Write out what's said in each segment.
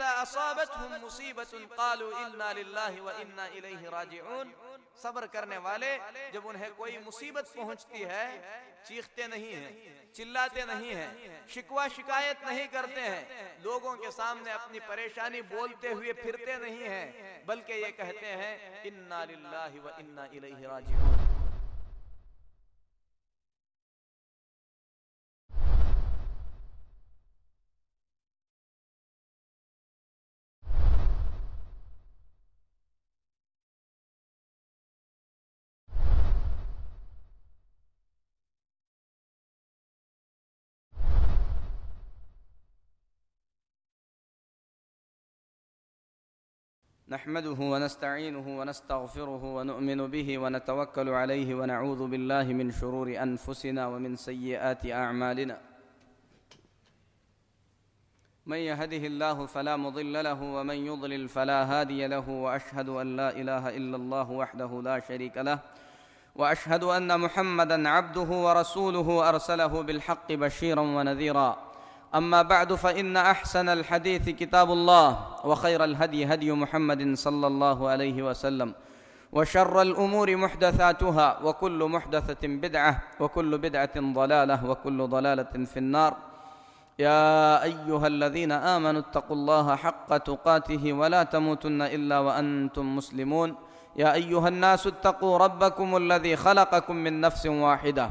اذا اصابتهم مصیبت قالوا انا انا للہ و الیہ راجعون صبر کرنے والے جب انہیں کوئی مصیبت پہنچتی ہے چیختے نہیں ہیں چلاتے نہیں ہیں شکوہ شکایت نہیں کرتے ہیں لوگوں کے سامنے اپنی پریشانی بولتے ہوئے پھرتے نہیں ہیں بلکہ یہ کہتے ہیں انا انا للہ و الیہ راجعون نحمده ونستعينه ونستغفره ونؤمن به ونتوكل عليه ونعوذ بالله من شرور انفسنا ومن سيئات اعمالنا من يهده الله فلا مضل له ومن يضلل فلا هادي له واشهد ان لا اله الا الله وحده لا شريك له واشهد ان محمدا عبده ورسوله ارسله بالحق بشيرا ونذيرا أما بعد فإن أحسن الحديث كتاب الله وخير الهدي هدي محمد صلى الله عليه وسلم وشر الأمور محدثاتها وكل محدثة بدعة وكل بدعة ضلالة وكل ضلالة في النار يا أيها الذين آمنوا اتقوا الله حق تقاته ولا تموتن إلا وأنتم مسلمون يا أيها الناس اتقوا ربكم الذي خلقكم من نفس واحدة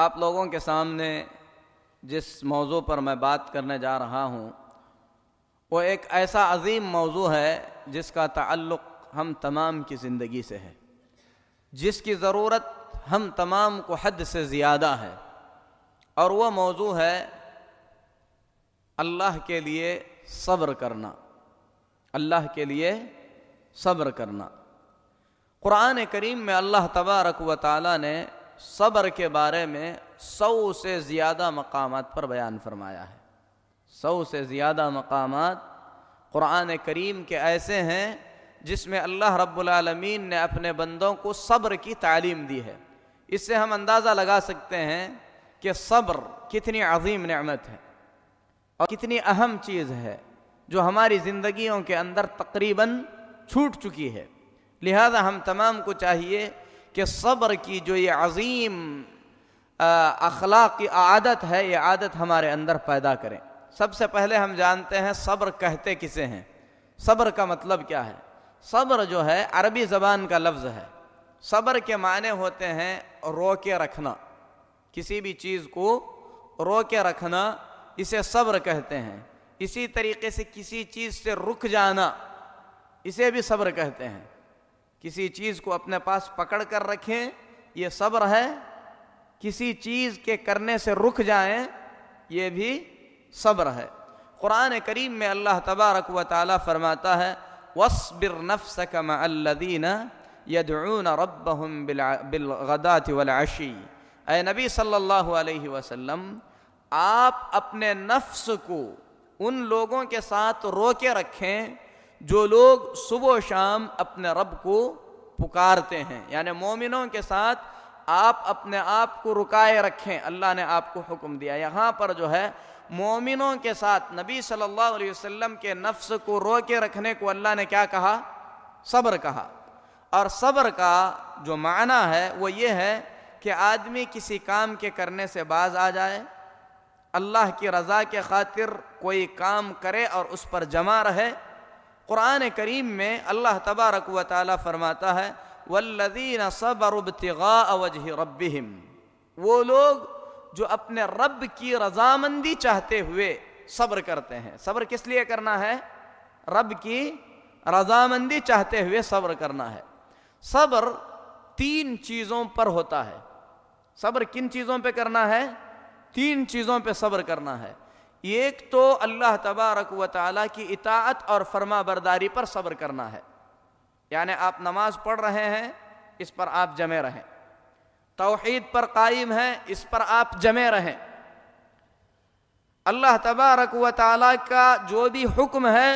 آپ لوگوں کے سامنے جس موضوع پر میں بات کرنے جا رہا ہوں وہ ایک ایسا عظیم موضوع ہے جس کا تعلق ہم تمام کی زندگی سے ہے جس کی ضرورت ہم تمام کو حد سے زیادہ ہے اور وہ موضوع ہے اللہ کے لیے صبر کرنا اللہ کے لیے صبر کرنا قرآن کریم میں اللہ تبارک و تعالیٰ نے صبر کے بارے میں سو سے زیادہ مقامات پر بیان فرمایا ہے سو سے زیادہ مقامات قرآن کریم کے ایسے ہیں جس میں اللہ رب العالمین نے اپنے بندوں کو صبر کی تعلیم دی ہے اس سے ہم اندازہ لگا سکتے ہیں کہ صبر کتنی عظیم نعمت ہے اور کتنی اہم چیز ہے جو ہماری زندگیوں کے اندر تقریباً چھوٹ چکی ہے لہذا ہم تمام کو چاہیے کہ صبر کی جو یہ عظیم اخلاق کی عادت ہے یہ عادت ہمارے اندر پیدا کریں سب سے پہلے ہم جانتے ہیں صبر کہتے کسے ہیں صبر کا مطلب کیا ہے صبر جو ہے عربی زبان کا لفظ ہے صبر کے معنی ہوتے ہیں رو کے رکھنا کسی بھی چیز کو رو کے رکھنا اسے صبر کہتے ہیں اسی طریقے سے کسی چیز سے رک جانا اسے بھی صبر کہتے ہیں کسی چیز کو اپنے پاس پکڑ کر رکھیں یہ صبر ہے کسی چیز کے کرنے سے رک جائیں یہ بھی صبر ہے قرآن کریم میں اللہ تبارک و تعالیٰ فرماتا ہے يَدْعُونَ رَبَّهُمْ بِالْغَدَاتِ وَالْعَشِي اے نبی صلی اللہ علیہ وسلم آپ اپنے نفس کو ان لوگوں کے ساتھ روکے رکھیں جو لوگ صبح و شام اپنے رب کو پکارتے ہیں یعنی مومنوں کے ساتھ آپ اپنے آپ کو رکائے رکھیں اللہ نے آپ کو حکم دیا یہاں پر جو ہے مومنوں کے ساتھ نبی صلی اللہ علیہ وسلم کے نفس کو رو کے رکھنے کو اللہ نے کیا کہا صبر کہا اور صبر کا جو معنی ہے وہ یہ ہے کہ آدمی کسی کام کے کرنے سے باز آ جائے اللہ کی رضا کے خاطر کوئی کام کرے اور اس پر جمع رہے قرآن کریم میں اللہ تبارک و تعالیٰ فرماتا ہے ولدین صبر وجہ رب وہ لوگ جو اپنے رب کی رضامندی چاہتے ہوئے صبر کرتے ہیں صبر کس لیے کرنا ہے رب کی رضامندی چاہتے ہوئے صبر کرنا ہے صبر تین چیزوں پر ہوتا ہے صبر کن چیزوں پہ کرنا ہے تین چیزوں پہ صبر کرنا ہے ایک تو اللہ تبارک و تعالیٰ کی اطاعت اور فرما برداری پر صبر کرنا ہے یعنی آپ نماز پڑھ رہے ہیں اس پر آپ جمع رہیں توحید پر قائم ہیں اس پر آپ جمع رہیں اللہ تبارک و تعالیٰ کا جو بھی حکم ہے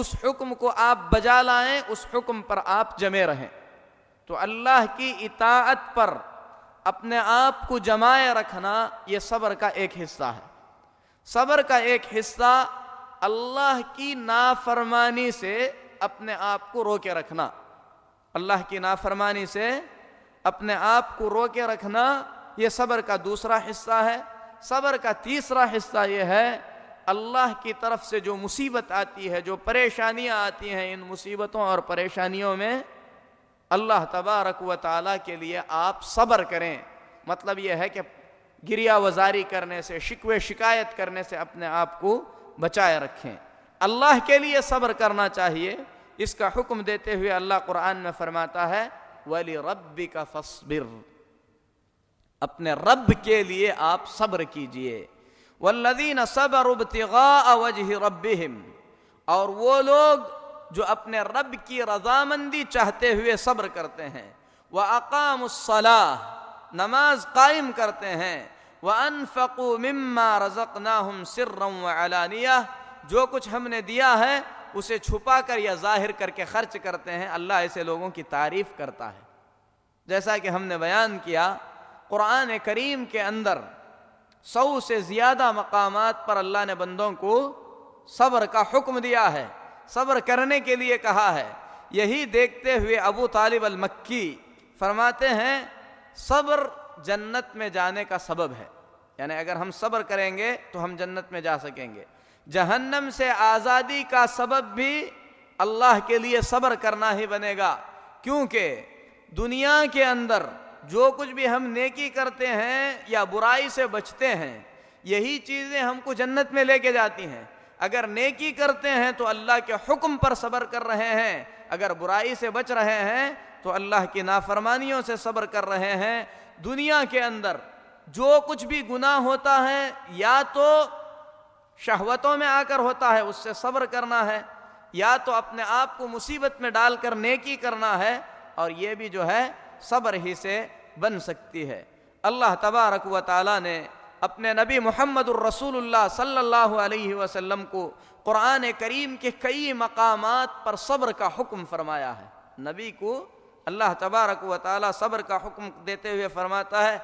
اس حکم کو آپ بجا لائیں اس حکم پر آپ جمے رہیں تو اللہ کی اطاعت پر اپنے آپ کو جمائے رکھنا یہ صبر کا ایک حصہ ہے صبر کا ایک حصہ اللہ کی نافرمانی سے اپنے آپ کو رو کے رکھنا اللہ کی نافرمانی سے اپنے آپ کو رو کے رکھنا یہ صبر کا دوسرا حصہ ہے صبر کا تیسرا حصہ یہ ہے اللہ کی طرف سے جو مصیبت آتی ہے جو پریشانیاں آتی ہیں ان مصیبتوں اور پریشانیوں میں اللہ تبارک و تعالیٰ کے لیے آپ صبر کریں مطلب یہ ہے کہ گریا وزاری کرنے سے شکو شکایت کرنے سے اپنے آپ کو بچائے رکھیں اللہ کے لیے صبر کرنا چاہیے اس کا حکم دیتے ہوئے اللہ قرآن میں فرماتا ہے ولی ربی کا فصبر اپنے رب کے لیے آپ صبر کیجیے ودین صبر ربهم اور وہ لوگ جو اپنے رب کی رضامندی چاہتے ہوئے صبر کرتے ہیں وَأَقَامُ الصَّلَاةِ نماز قائم کرتے ہیں وہ مِمَّا مما رزق وَعَلَانِيَةً جو کچھ ہم نے دیا ہے اسے چھپا کر یا ظاہر کر کے خرچ کرتے ہیں اللہ ایسے لوگوں کی تعریف کرتا ہے جیسا کہ ہم نے بیان کیا قرآن کریم کے اندر سو سے زیادہ مقامات پر اللہ نے بندوں کو صبر کا حکم دیا ہے صبر کرنے کے لیے کہا ہے یہی دیکھتے ہوئے ابو طالب المکی فرماتے ہیں صبر جنت میں جانے کا سبب ہے یعنی اگر ہم صبر کریں گے تو ہم جنت میں جا سکیں گے جہنم سے آزادی کا سبب بھی اللہ کے لیے صبر کرنا ہی بنے گا کیونکہ دنیا کے اندر جو کچھ بھی ہم نیکی کرتے ہیں یا برائی سے بچتے ہیں یہی چیزیں ہم کو جنت میں لے کے جاتی ہیں اگر نیکی کرتے ہیں تو اللہ کے حکم پر صبر کر رہے ہیں اگر برائی سے بچ رہے ہیں تو اللہ کی نافرمانیوں سے صبر کر رہے ہیں دنیا کے اندر جو کچھ بھی گناہ ہوتا ہے یا تو شہوتوں میں آ کر ہوتا ہے اس سے صبر کرنا ہے یا تو اپنے آپ کو مصیبت میں ڈال کر نیکی کرنا ہے اور یہ بھی جو ہے صبر ہی سے بن سکتی ہے اللہ تبارک و تعالیٰ نے اپنے نبی محمد الرسول اللہ صلی اللہ علیہ وسلم کو قرآن کریم کے کئی مقامات پر صبر کا حکم فرمایا ہے نبی کو اللہ تبارک و تعالی صبر کا حکم دیتے ہوئے فرماتا ہے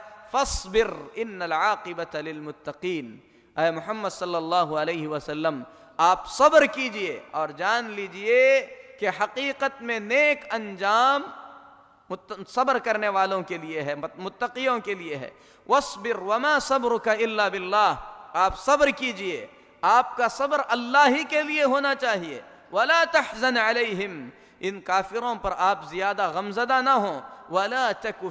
اے محمد صلی اللہ علیہ وسلم آپ صبر کیجئے اور جان لیجئے کہ حقیقت میں نیک انجام صبر کرنے والوں کے لیے ہے متقیوں کے لیے ہے وصبر وما صبر الا اللہ آپ صبر کیجئے آپ کا صبر اللہ ہی کے لیے ہونا چاہیے ان کافروں پر آپ زیادہ غمزدہ نہ ہوں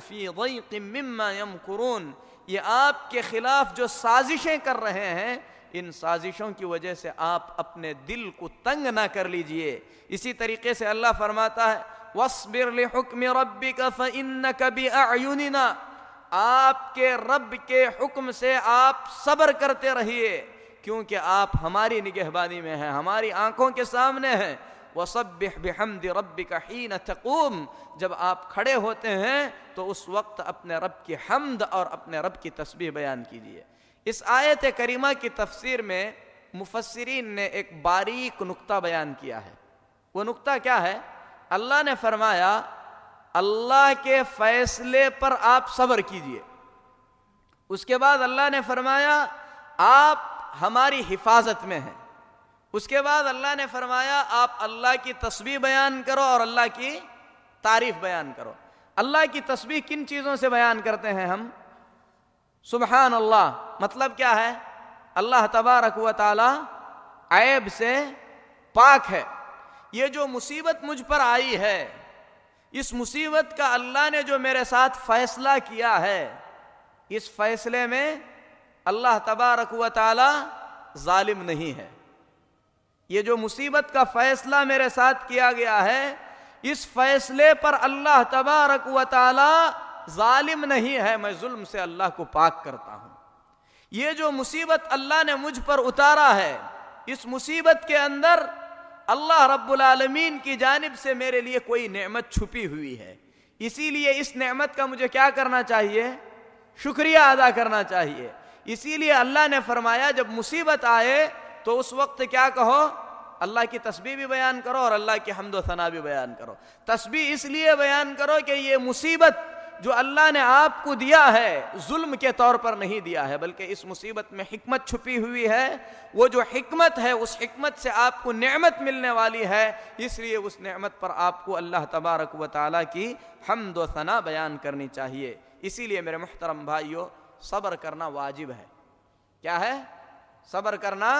فِي يَمْكُرُونَ یہ آپ کے خلاف جو سازشیں کر رہے ہیں ان سازشوں کی وجہ سے آپ اپنے دل کو تنگ نہ کر لیجئے اسی طریقے سے اللہ فرماتا ہے لِحُكْمِ رَبِّكَ فَإِنَّكَ بِأَعْيُنِنَا آپ کے رب کے حکم سے آپ صبر کرتے رہیے کیونکہ آپ ہماری نگہبانی میں ہیں ہماری آنکھوں کے سامنے ہیں وَصَبِّحْ بِحَمْدِ رَبِّكَ حِينَ تَقُوم جب آپ کھڑے ہوتے ہیں تو اس وقت اپنے رب کی حمد اور اپنے رب کی تسبیح بیان کیجیے اس آیت کریمہ کی تفسیر میں مفسرین نے ایک باریک نقطہ بیان کیا ہے وہ نقطہ کیا ہے اللہ نے فرمایا اللہ کے فیصلے پر آپ صبر کیجئے اس کے بعد اللہ نے فرمایا آپ ہماری حفاظت میں ہیں اس کے بعد اللہ نے فرمایا آپ اللہ کی تسبیح بیان کرو اور اللہ کی تعریف بیان کرو اللہ کی تصویح کن چیزوں سے بیان کرتے ہیں ہم سبحان اللہ مطلب کیا ہے اللہ تبارک و تعالی عیب سے پاک ہے یہ جو مصیبت مجھ پر آئی ہے اس مصیبت کا اللہ نے جو میرے ساتھ فیصلہ کیا ہے اس فیصلے میں اللہ تبارک و تعالی ظالم نہیں ہے یہ جو مصیبت کا فیصلہ میرے ساتھ کیا گیا ہے اس فیصلے پر اللہ تبارک و تعالی ظالم نہیں ہے میں ظلم سے اللہ کو پاک کرتا ہوں یہ جو مصیبت اللہ نے مجھ پر اتارا ہے اس مصیبت کے اندر اللہ رب العالمین کی جانب سے میرے لیے کوئی نعمت چھپی ہوئی ہے اسی لیے اس نعمت کا مجھے کیا کرنا چاہیے شکریہ ادا کرنا چاہیے اسی لیے اللہ نے فرمایا جب مصیبت آئے تو اس وقت کیا کہو اللہ کی تسبیح بھی بیان کرو اور اللہ کی حمد و ثنا بھی بیان کرو تسبیح اس لیے بیان کرو کہ یہ مصیبت جو اللہ نے آپ کو دیا ہے ظلم کے طور پر نہیں دیا ہے بلکہ اس مصیبت میں حکمت چھپی ہوئی ہے وہ جو حکمت ہے اس حکمت سے آپ کو نعمت ملنے والی ہے اس لیے اس نعمت پر آپ کو اللہ تبارک و تعالیٰ کی حمد و ثنا بیان کرنی چاہیے اسی لیے میرے محترم بھائیوں صبر کرنا واجب ہے کیا ہے صبر کرنا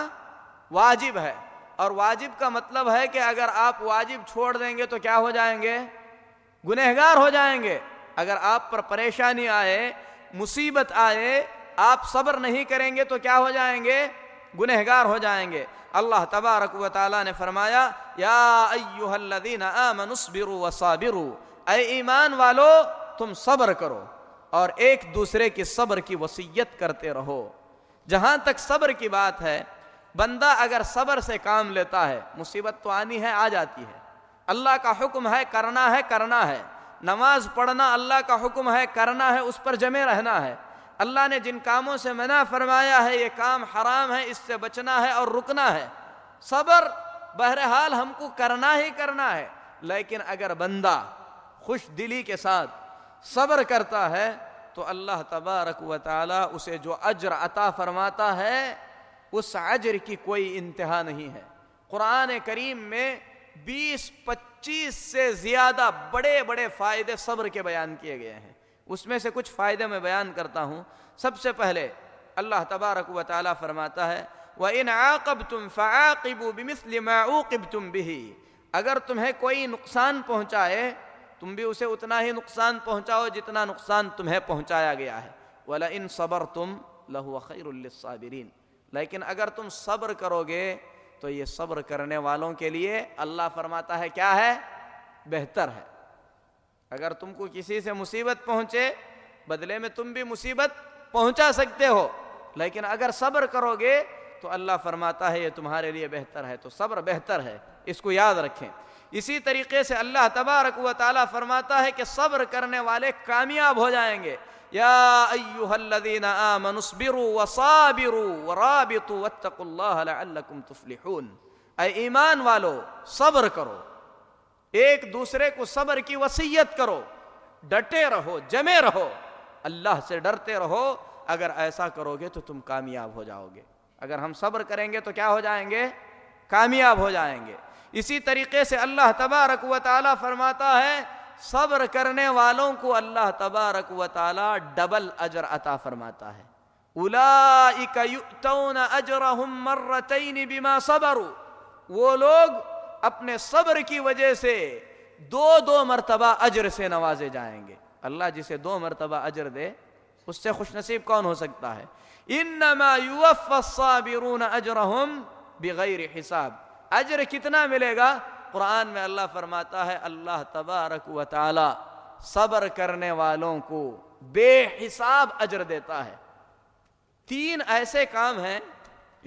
واجب ہے اور واجب کا مطلب ہے کہ اگر آپ واجب چھوڑ دیں گے تو کیا ہو جائیں گے گنہگار ہو جائیں گے اگر آپ پر پریشانی آئے مصیبت آئے آپ صبر نہیں کریں گے تو کیا ہو جائیں گے گنہگار ہو جائیں گے اللہ تبارک و تعالی نے فرمایا یا ایوہ الذین اے ایمان والو تم صبر کرو اور ایک دوسرے کی صبر کی وسیعت کرتے رہو جہاں تک صبر کی بات ہے بندہ اگر صبر سے کام لیتا ہے مصیبت تو آنی ہے آ جاتی ہے اللہ کا حکم ہے کرنا ہے کرنا ہے نماز پڑھنا اللہ کا حکم ہے کرنا ہے اس پر جمے رہنا ہے اللہ نے جن کاموں سے منع فرمایا ہے یہ کام حرام ہے اس سے بچنا ہے اور رکنا ہے صبر بہرحال ہم کو کرنا ہی کرنا ہے لیکن اگر بندہ خوش دلی کے ساتھ صبر کرتا ہے تو اللہ تبارک و تعالی اسے جو اجر عطا فرماتا ہے اس عجر کی کوئی انتہا نہیں ہے قرآن کریم میں بیس پچیس سے زیادہ بڑے بڑے فائدے صبر کے بیان کیے گئے ہیں اس میں سے کچھ فائدے میں بیان کرتا ہوں سب سے پہلے اللہ تبارک و تعالیٰ فرماتا ہے وہ ان فَعَاقِبُوا تم مَا تم بھی اگر تمہیں کوئی نقصان پہنچائے تم بھی اسے اتنا ہی نقصان پہنچاؤ جتنا نقصان تمہیں پہنچایا گیا ہے بولا ان صبر تم لو الصابرین لیکن اگر تم صبر کرو گے تو یہ صبر کرنے والوں کے لیے اللہ فرماتا ہے کیا ہے بہتر ہے اگر تم کو کسی سے مصیبت پہنچے بدلے میں تم بھی مصیبت پہنچا سکتے ہو لیکن اگر صبر کرو گے تو اللہ فرماتا ہے یہ تمہارے لیے بہتر ہے تو صبر بہتر ہے اس کو یاد رکھیں اسی طریقے سے اللہ تبارک و تعالیٰ فرماتا ہے کہ صبر کرنے والے کامیاب ہو جائیں گے آمنوا اصبروا وصابروا ورابطوا واتقوا تفلحون اے ایمان والو صبر کرو ایک دوسرے کو صبر کی وسیعت کرو ڈٹے رہو جمے رہو اللہ سے ڈرتے رہو اگر ایسا کرو گے تو تم کامیاب ہو جاؤ گے اگر ہم صبر کریں گے تو کیا ہو جائیں گے کامیاب ہو جائیں گے اسی طریقے سے اللہ تبارک و تعالی فرماتا ہے صبر کرنے والوں کو اللہ تبارک و تعالی ڈبل اجر عطا فرماتا ہے اولائک یؤتون اجرہم مرتین بما صبروا وہ لوگ اپنے صبر کی وجہ سے دو دو مرتبہ اجر سے نوازے جائیں گے اللہ جسے دو مرتبہ اجر دے اس سے خوش نصیب کون ہو سکتا ہے انما یوفی الصابرون اجرہم بغیر حساب اجر کتنا ملے گا قرآن میں اللہ فرماتا ہے اللہ تبارک و تعالی صبر کرنے والوں کو بے حساب اجر دیتا ہے تین ایسے کام ہیں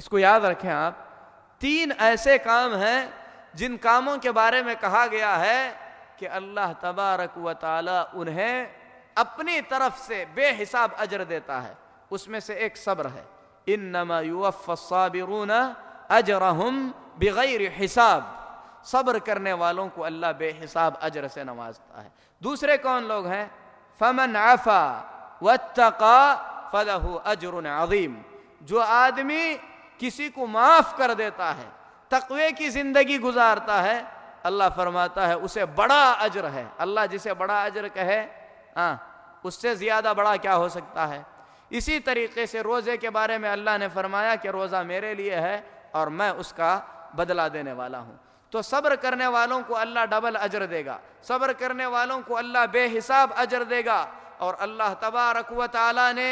اس کو یاد رکھیں آپ تین ایسے کام ہیں جن کاموں کے بارے میں کہا گیا ہے کہ اللہ تبارک و تعالی انہیں اپنی طرف سے بے حساب اجر دیتا ہے اس میں سے ایک صبر ہے انما یوفی الصابرون اجرهم بغیر حساب صبر کرنے والوں کو اللہ بے حساب اجر سے نوازتا ہے دوسرے کون لوگ ہیں عفا واتقا فلہ اجر عظیم جو آدمی کسی کو معاف کر دیتا ہے تقوی کی زندگی گزارتا ہے اللہ فرماتا ہے اسے بڑا اجر ہے اللہ جسے بڑا اجر کہے ہاں، اس سے زیادہ بڑا کیا ہو سکتا ہے اسی طریقے سے روزے کے بارے میں اللہ نے فرمایا کہ روزہ میرے لیے ہے اور میں اس کا بدلہ دینے والا ہوں تو صبر کرنے والوں کو اللہ ڈبل اجر دے گا صبر کرنے والوں کو اللہ بے حساب اجر دے گا اور اللہ تبارک و تعالی نے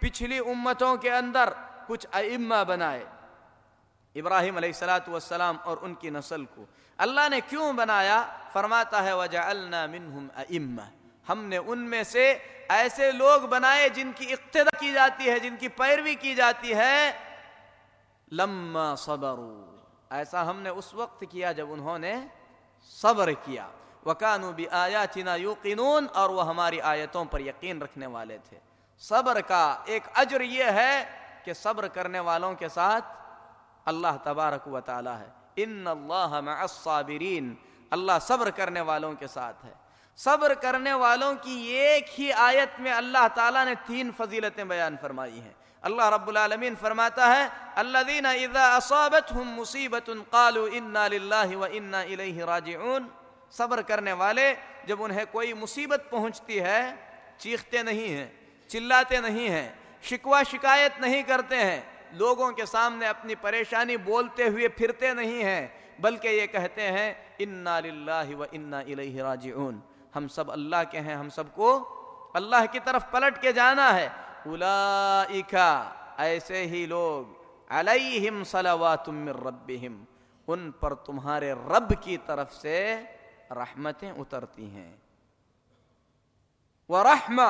پچھلی امتوں کے اندر کچھ ائمہ بنائے ابراہیم علیہ السلام والسلام اور ان کی نسل کو اللہ نے کیوں بنایا فرماتا ہے وجہ اللہ منہ ہم نے ان میں سے ایسے لوگ بنائے جن کی اقتدا کی جاتی ہے جن کی پیروی کی جاتی ہے لما صبروا ایسا ہم نے اس وقت کیا جب انہوں نے صبر کیا بھی آیا چینا یوقینون اور وہ ہماری آیتوں پر یقین رکھنے والے تھے صبر کا ایک اجر یہ ہے کہ صبر کرنے والوں کے ساتھ اللہ تبارک و تعالی ہے ان اللہ مع الصابرین اللہ صبر کرنے والوں کے ساتھ ہے صبر کرنے والوں کی ایک ہی آیت میں اللہ تعالیٰ نے تین فضیلتیں بیان فرمائی ہیں اللہ رب العالمین فرماتا ہے الذين اذا اصابتهم مصیبت قالوا انا للہ و انا الیہ راجعون صبر کرنے والے جب انہیں کوئی مصیبت پہنچتی ہے چیختے نہیں ہیں چلاتے نہیں ہیں شکوہ شکایت نہیں کرتے ہیں لوگوں کے سامنے اپنی پریشانی بولتے ہوئے پھرتے نہیں ہیں بلکہ یہ کہتے ہیں انا للہ و انا الیہ راجعون ہم سب اللہ کے ہیں ہم سب کو اللہ کی طرف پلٹ کے جانا ہے ایسے ہی لوگ علیہم صلوات من ربہم ان پر تمہارے رب کی طرف سے رحمتیں اترتی ہیں ورحمہ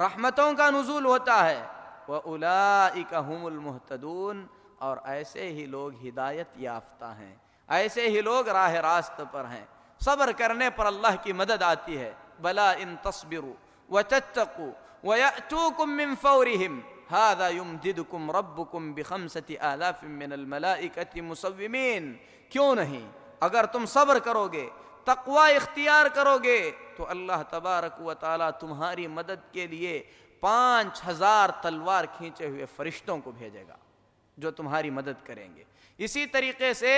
رحمتوں کا نزول ہوتا ہے وَأُولَائِكَ هُمُ الْمُحْتَدُونَ اور ایسے ہی لوگ ہدایت یافتہ ہیں ایسے ہی لوگ راہ راست پر ہیں صبر کرنے پر اللہ کی مدد آتی ہے بلا ان وَتَتَّقُوا وَيَأْتُوكُم مِّن فَوْرِهِمْ هَذَا يُمْدِدُكُمْ رَبُّكُمْ بِخَمْسَةِ آلافٍ مِّنَ الْمَلَائِكَةِ مُصَوِّمِينَ کیوں نہیں اگر تم صبر کرو گے تقوی اختیار کرو گے تو اللہ تبارک و تعالی تمہاری مدد کے لیے پانچ ہزار تلوار کھینچے ہوئے فرشتوں کو بھیجے گا جو تمہاری مدد کریں گے اسی طریقے سے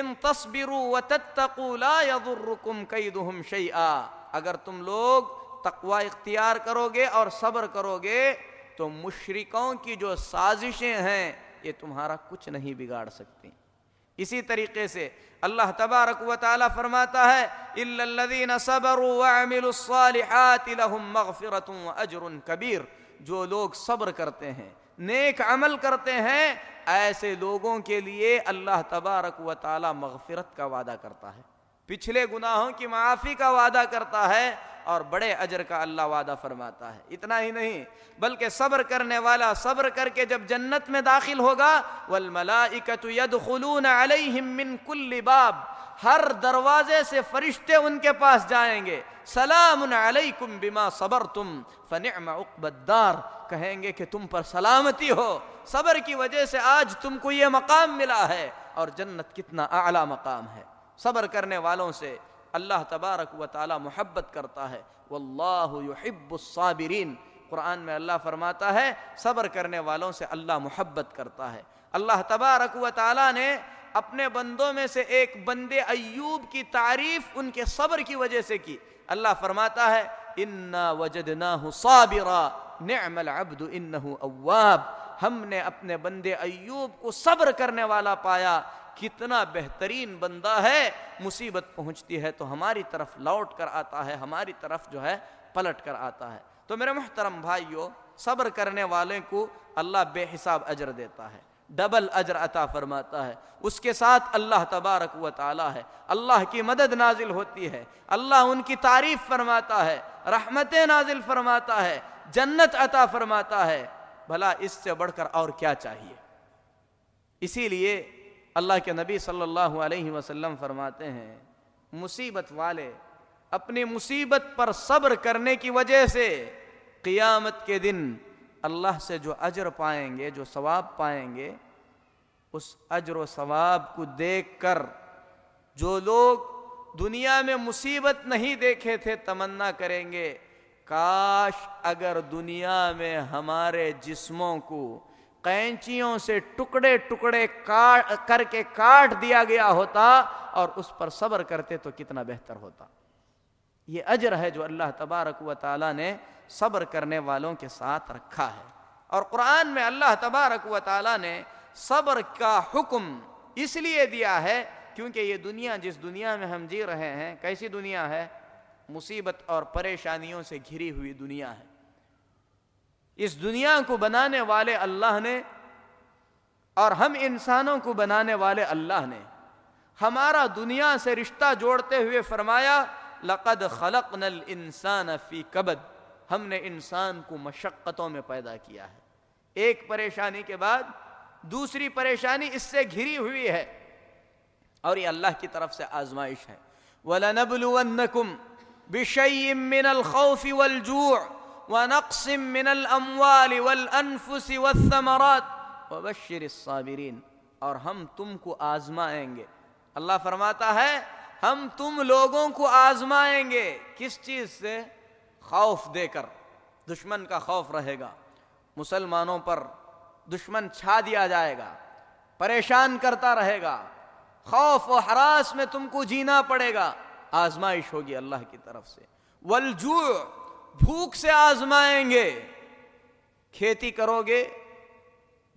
ان تصبروا وتتقوا لا يضركم كيدهم شيئا اگر تم لوگ اختیار کرو گے اور صبر کرو گے تو مشرکوں کی جو سازشیں ہیں یہ تمہارا کچھ نہیں بگاڑ سکتی اسی طریقے سے اللہ تبارک مَغْفِرَةٌ تعالیٰ کبیر جو لوگ صبر کرتے ہیں نیک عمل کرتے ہیں ایسے لوگوں کے لیے اللہ تبارک و تعالیٰ مغفرت کا وعدہ کرتا ہے پچھلے گناہوں کی معافی کا وعدہ کرتا ہے اور بڑے عجر کا اللہ وعدہ فرماتا ہے اتنا ہی نہیں بلکہ صبر کرنے والا صبر کر کے جب جنت میں داخل ہوگا وَالْمَلَائِكَةُ يَدْخُلُونَ عَلَيْهِمْ مِنْ كُلِّ بَاب ہر دروازے سے فرشتے ان کے پاس جائیں گے سلام علیکم بما صبرتم فنعم اقبددار کہیں گے کہ تم پر سلامتی ہو صبر کی وجہ سے آج تم کو یہ مقام ملا ہے اور جنت کتنا اعلی مقام ہے صبر کرنے والوں سے اللہ تبارک و تعالی محبت کرتا ہے واللہ یحب الصابرین قرآن میں اللہ فرماتا ہے صبر کرنے والوں سے اللہ محبت کرتا ہے اللہ تبارک و تعالی نے اپنے بندوں میں سے ایک بند ایوب کی تعریف ان کے صبر کی وجہ سے کی اللہ فرماتا ہے انا ہم نے اپنے بند ایوب کو صبر کرنے والا پایا کتنا بہترین بندہ ہے مصیبت پہنچتی ہے تو ہماری طرف لوٹ کر آتا ہے ہماری طرف جو ہے پلٹ کر آتا ہے تو میرے محترم بھائیو صبر کرنے والے کو اللہ بے حساب اجر دیتا ہے ڈبل عطا فرماتا ہے اس کے ساتھ اللہ تبارک و تعالی ہے اللہ کی مدد نازل ہوتی ہے اللہ ان کی تعریف فرماتا ہے رحمتیں نازل فرماتا ہے جنت عطا فرماتا ہے بھلا اس سے بڑھ کر اور کیا چاہیے اسی لیے اللہ کے نبی صلی اللہ علیہ وسلم فرماتے ہیں مصیبت والے اپنی مصیبت پر صبر کرنے کی وجہ سے قیامت کے دن اللہ سے جو اجر پائیں گے جو ثواب پائیں گے اس اجر و ثواب کو دیکھ کر جو لوگ دنیا میں مصیبت نہیں دیکھے تھے تمنا کریں گے کاش اگر دنیا میں ہمارے جسموں کو قینچیوں سے ٹکڑے ٹکڑے کر کے کاٹ دیا گیا ہوتا اور اس پر صبر کرتے تو کتنا بہتر ہوتا یہ اجر ہے جو اللہ تبارک و تعالیٰ نے صبر کرنے والوں کے ساتھ رکھا ہے اور قرآن میں اللہ تبارک و تعالیٰ نے صبر کا حکم اس لیے دیا ہے کیونکہ یہ دنیا جس دنیا میں ہم جی رہے ہیں کیسی دنیا ہے مصیبت اور پریشانیوں سے گھری ہوئی دنیا ہے اس دنیا کو بنانے والے اللہ نے اور ہم انسانوں کو بنانے والے اللہ نے ہمارا دنیا سے رشتہ جوڑتے ہوئے فرمایا انسان کو مشقتوں میں پیدا کیا ہے ایک پریشانی کے بعد دوسری پریشانی اس سے گھری ہوئی ہے اور یہ اللہ کی طرف سے آزمائش ہے وَلَنَبْلُوَنَّكُمْ الْخَوْفِ وَالْجُوعِ ونقص من الاموال والانفس والثمرات وبشر الصابرين اور ہم تم کو آزمائیں گے اللہ فرماتا ہے ہم تم لوگوں کو آزمائیں گے کس چیز سے خوف دے کر دشمن کا خوف رہے گا مسلمانوں پر دشمن چھا دیا جائے گا پریشان کرتا رہے گا خوف و حراس میں تم کو جینا پڑے گا آزمائش ہوگی اللہ کی طرف سے والجوع بھوک سے آزمائیں گے کھیتی کرو گے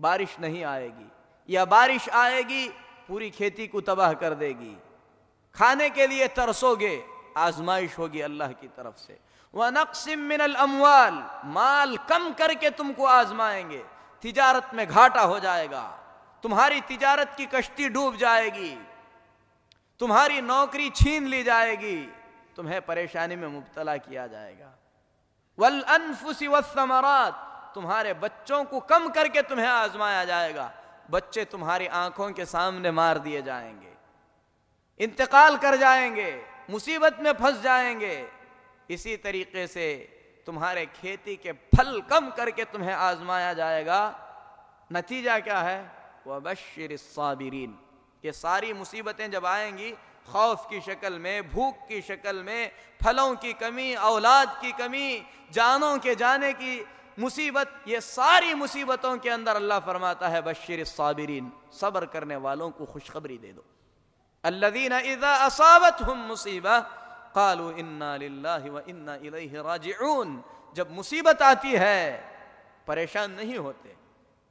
بارش نہیں آئے گی یا بارش آئے گی پوری کھیتی کو تباہ کر دے گی کھانے کے لیے ترسو گے آزمائش ہوگی اللہ کی طرف سے وہ الْأَمْوَالِ مال کم کر کے تم کو آزمائیں گے تجارت میں گھاٹا ہو جائے گا تمہاری تجارت کی کشتی ڈوب جائے گی تمہاری نوکری چھین لی جائے گی تمہیں پریشانی میں مبتلا کیا جائے گا تمہارے بچوں کو کم کر کے تمہیں آزمایا جائے گا بچے تمہاری آنکھوں کے سامنے مار دیے جائیں گے انتقال کر جائیں گے مصیبت میں پھنس جائیں گے اسی طریقے سے تمہارے کھیتی کے پھل کم کر کے تمہیں آزمایا جائے گا نتیجہ کیا ہے وہ بشر صابرین یہ ساری مصیبتیں جب آئیں گی خوف کی شکل میں بھوک کی شکل میں پھلوں کی کمی اولاد کی کمی جانوں کے جانے کی مصیبت یہ ساری مصیبتوں کے اندر اللہ فرماتا ہے بشیر صابرین صبر کرنے والوں کو خوشخبری دے دو اصابتهم مصیبہ قالوا انا للہ و الیہ راجعون جب مصیبت آتی ہے پریشان نہیں ہوتے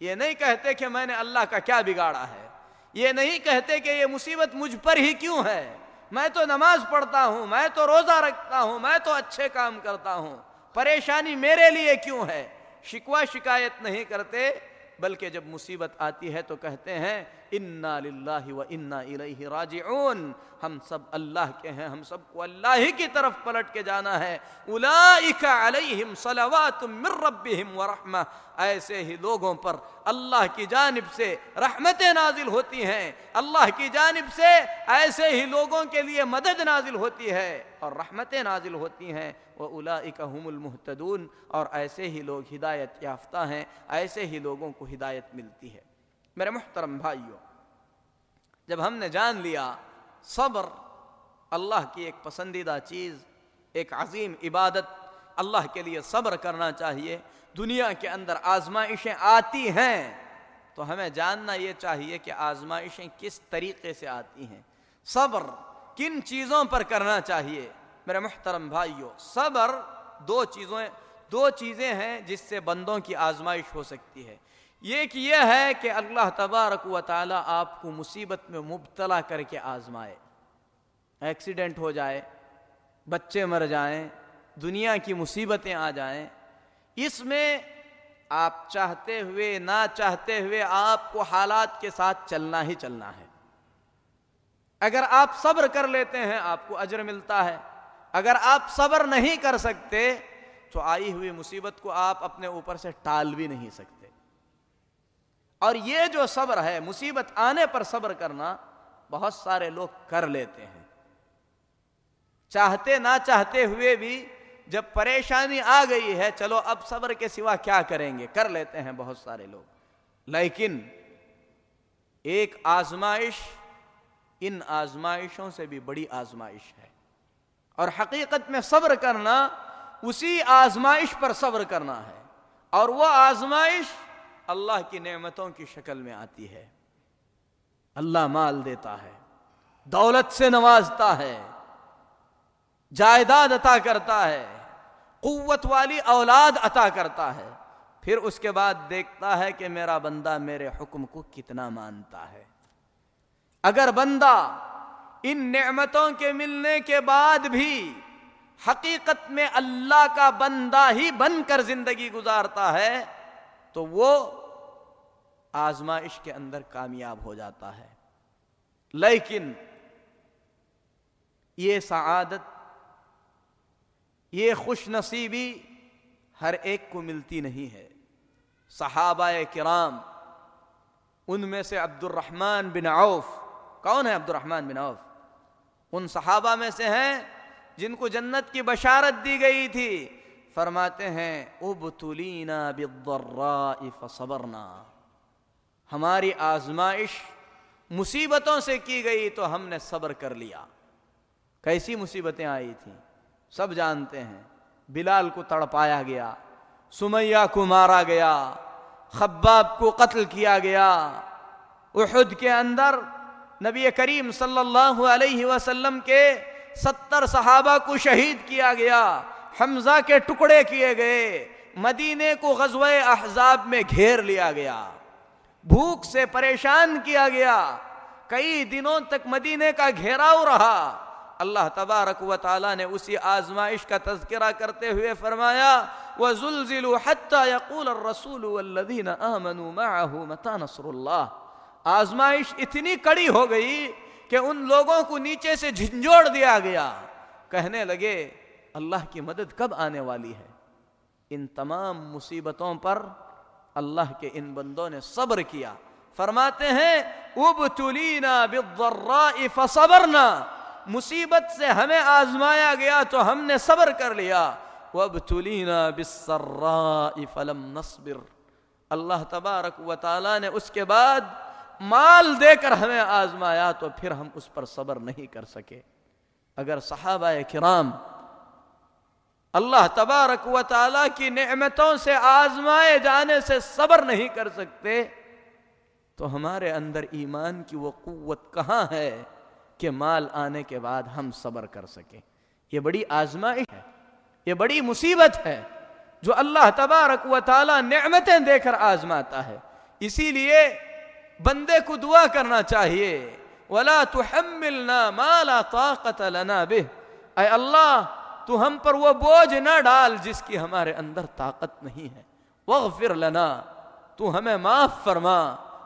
یہ نہیں کہتے کہ میں نے اللہ کا کیا بگاڑا ہے یہ نہیں کہتے کہ یہ مصیبت مجھ پر ہی کیوں ہے میں تو نماز پڑھتا ہوں میں تو روزہ رکھتا ہوں میں تو اچھے کام کرتا ہوں پریشانی میرے لیے کیوں ہے شکوہ شکایت نہیں کرتے بلکہ جب مصیبت آتی ہے تو کہتے ہیں للہ و انا الیہ راجعون ہم سب اللہ کے ہیں ہم سب کو اللہ ہی کی طرف پلٹ کے جانا ہے الا علیہ تم مربرحم ایسے ہی لوگوں پر اللہ کی جانب سے رحمتیں نازل ہوتی ہیں اللہ کی جانب سے ایسے ہی لوگوں کے لیے مدد نازل ہوتی ہے اور رحمتیں نازل ہوتی ہیں وہ اولا اکم اور ایسے ہی لوگ ہدایت یافتہ ہیں ایسے ہی لوگوں کو ہدایت ملتی ہے میرے محترم بھائیوں جب ہم نے جان لیا صبر اللہ کی ایک پسندیدہ چیز ایک عظیم عبادت اللہ کے لیے صبر کرنا چاہیے دنیا کے اندر آزمائشیں آتی ہیں تو ہمیں جاننا یہ چاہیے کہ آزمائشیں کس طریقے سے آتی ہیں صبر کن چیزوں پر کرنا چاہیے میرے محترم بھائیوں صبر دو چیزوں دو چیزیں ہیں جس سے بندوں کی آزمائش ہو سکتی ہے یہ ہے کہ اللہ تبارک و تعالیٰ آپ کو مصیبت میں مبتلا کر کے آزمائے ایکسیڈنٹ ہو جائے بچے مر جائیں دنیا کی مصیبتیں آ جائیں اس میں آپ چاہتے ہوئے نہ چاہتے ہوئے آپ کو حالات کے ساتھ چلنا ہی چلنا ہے اگر آپ صبر کر لیتے ہیں آپ کو اجر ملتا ہے اگر آپ صبر نہیں کر سکتے تو آئی ہوئی مصیبت کو آپ اپنے اوپر سے ٹال بھی نہیں سکتے اور یہ جو صبر ہے مصیبت آنے پر صبر کرنا بہت سارے لوگ کر لیتے ہیں چاہتے نہ چاہتے ہوئے بھی جب پریشانی آ گئی ہے چلو اب صبر کے سوا کیا کریں گے کر لیتے ہیں بہت سارے لوگ لیکن ایک آزمائش ان آزمائشوں سے بھی بڑی آزمائش ہے اور حقیقت میں صبر کرنا اسی آزمائش پر صبر کرنا ہے اور وہ آزمائش اللہ کی نعمتوں کی شکل میں آتی ہے اللہ مال دیتا ہے دولت سے نوازتا ہے جائیداد عطا کرتا ہے قوت والی اولاد عطا کرتا ہے پھر اس کے بعد دیکھتا ہے کہ میرا بندہ میرے حکم کو کتنا مانتا ہے اگر بندہ ان نعمتوں کے ملنے کے بعد بھی حقیقت میں اللہ کا بندہ ہی بن کر زندگی گزارتا ہے تو وہ آزمائش کے اندر کامیاب ہو جاتا ہے لیکن یہ سعادت یہ خوش نصیبی ہر ایک کو ملتی نہیں ہے صحابہ کرام ان میں سے عبد الرحمن بن عوف کون ہے عبد الرحمن بن عوف ان صحابہ میں سے ہیں جن کو جنت کی بشارت دی گئی تھی فرماتے ہیں اب تلینا برف ہماری آزمائش مصیبتوں سے کی گئی تو ہم نے صبر کر لیا کیسی مصیبتیں آئی تھیں سب جانتے ہیں بلال کو تڑپایا گیا سمیہ کو مارا گیا خباب کو قتل کیا گیا احد کے اندر نبی کریم صلی اللہ علیہ وسلم کے ستر صحابہ کو شہید کیا گیا حمزہ کے ٹکڑے کیے گئے مدینہ کو غزوہ احزاب میں گھیر لیا گیا بھوک سے پریشان کیا گیا کئی دنوں تک مدینے کا گھیراؤ رہا اللہ تبارک و تعالی نے اسی آزمائش کا تذکرہ کرتے ہوئے فرمایا وَزُلْزِلُوا حَتَّى يَقُولَ الرَّسُولُ وَالَّذِينَ آمَنُوا مَعَهُ مَتَى نَصْرُ اللَّهِ آزمائش اتنی کڑی ہو گئی کہ ان لوگوں کو نیچے سے جھنجوڑ دیا گیا کہنے لگے اللہ کی مدد کب آنے والی ہے ان تمام مصیبتوں پر اللہ کے ان بندوں نے صبر کیا فرماتے ہیں مصیبت سے ہمیں آزمایا گیا تو ہم نے صبر کر لیا وابتلینا چلینا فلم نصبر اللہ تبارک و تعالی نے اس کے بعد مال دے کر ہمیں آزمایا تو پھر ہم اس پر صبر نہیں کر سکے اگر صحابہ کرام اللہ تبارک و تعالیٰ کی نعمتوں سے آزمائے جانے سے صبر نہیں کر سکتے تو ہمارے اندر ایمان کی وہ قوت کہاں ہے کہ مال آنے کے بعد ہم صبر کر سکیں یہ بڑی آزمائی ہے یہ بڑی مصیبت ہے جو اللہ تبارک و تعالیٰ نعمتیں دے کر آزماتا ہے اسی لیے بندے کو دعا کرنا چاہیے وَلَا تُحَمِّلْنَا مَا لَا طَاقَةَ لَنَا بِهِ اے اللہ تو ہم پر وہ بوجھ نہ ڈال جس کی ہمارے اندر طاقت نہیں ہے وغفر لنا تو ہمیں معاف فرما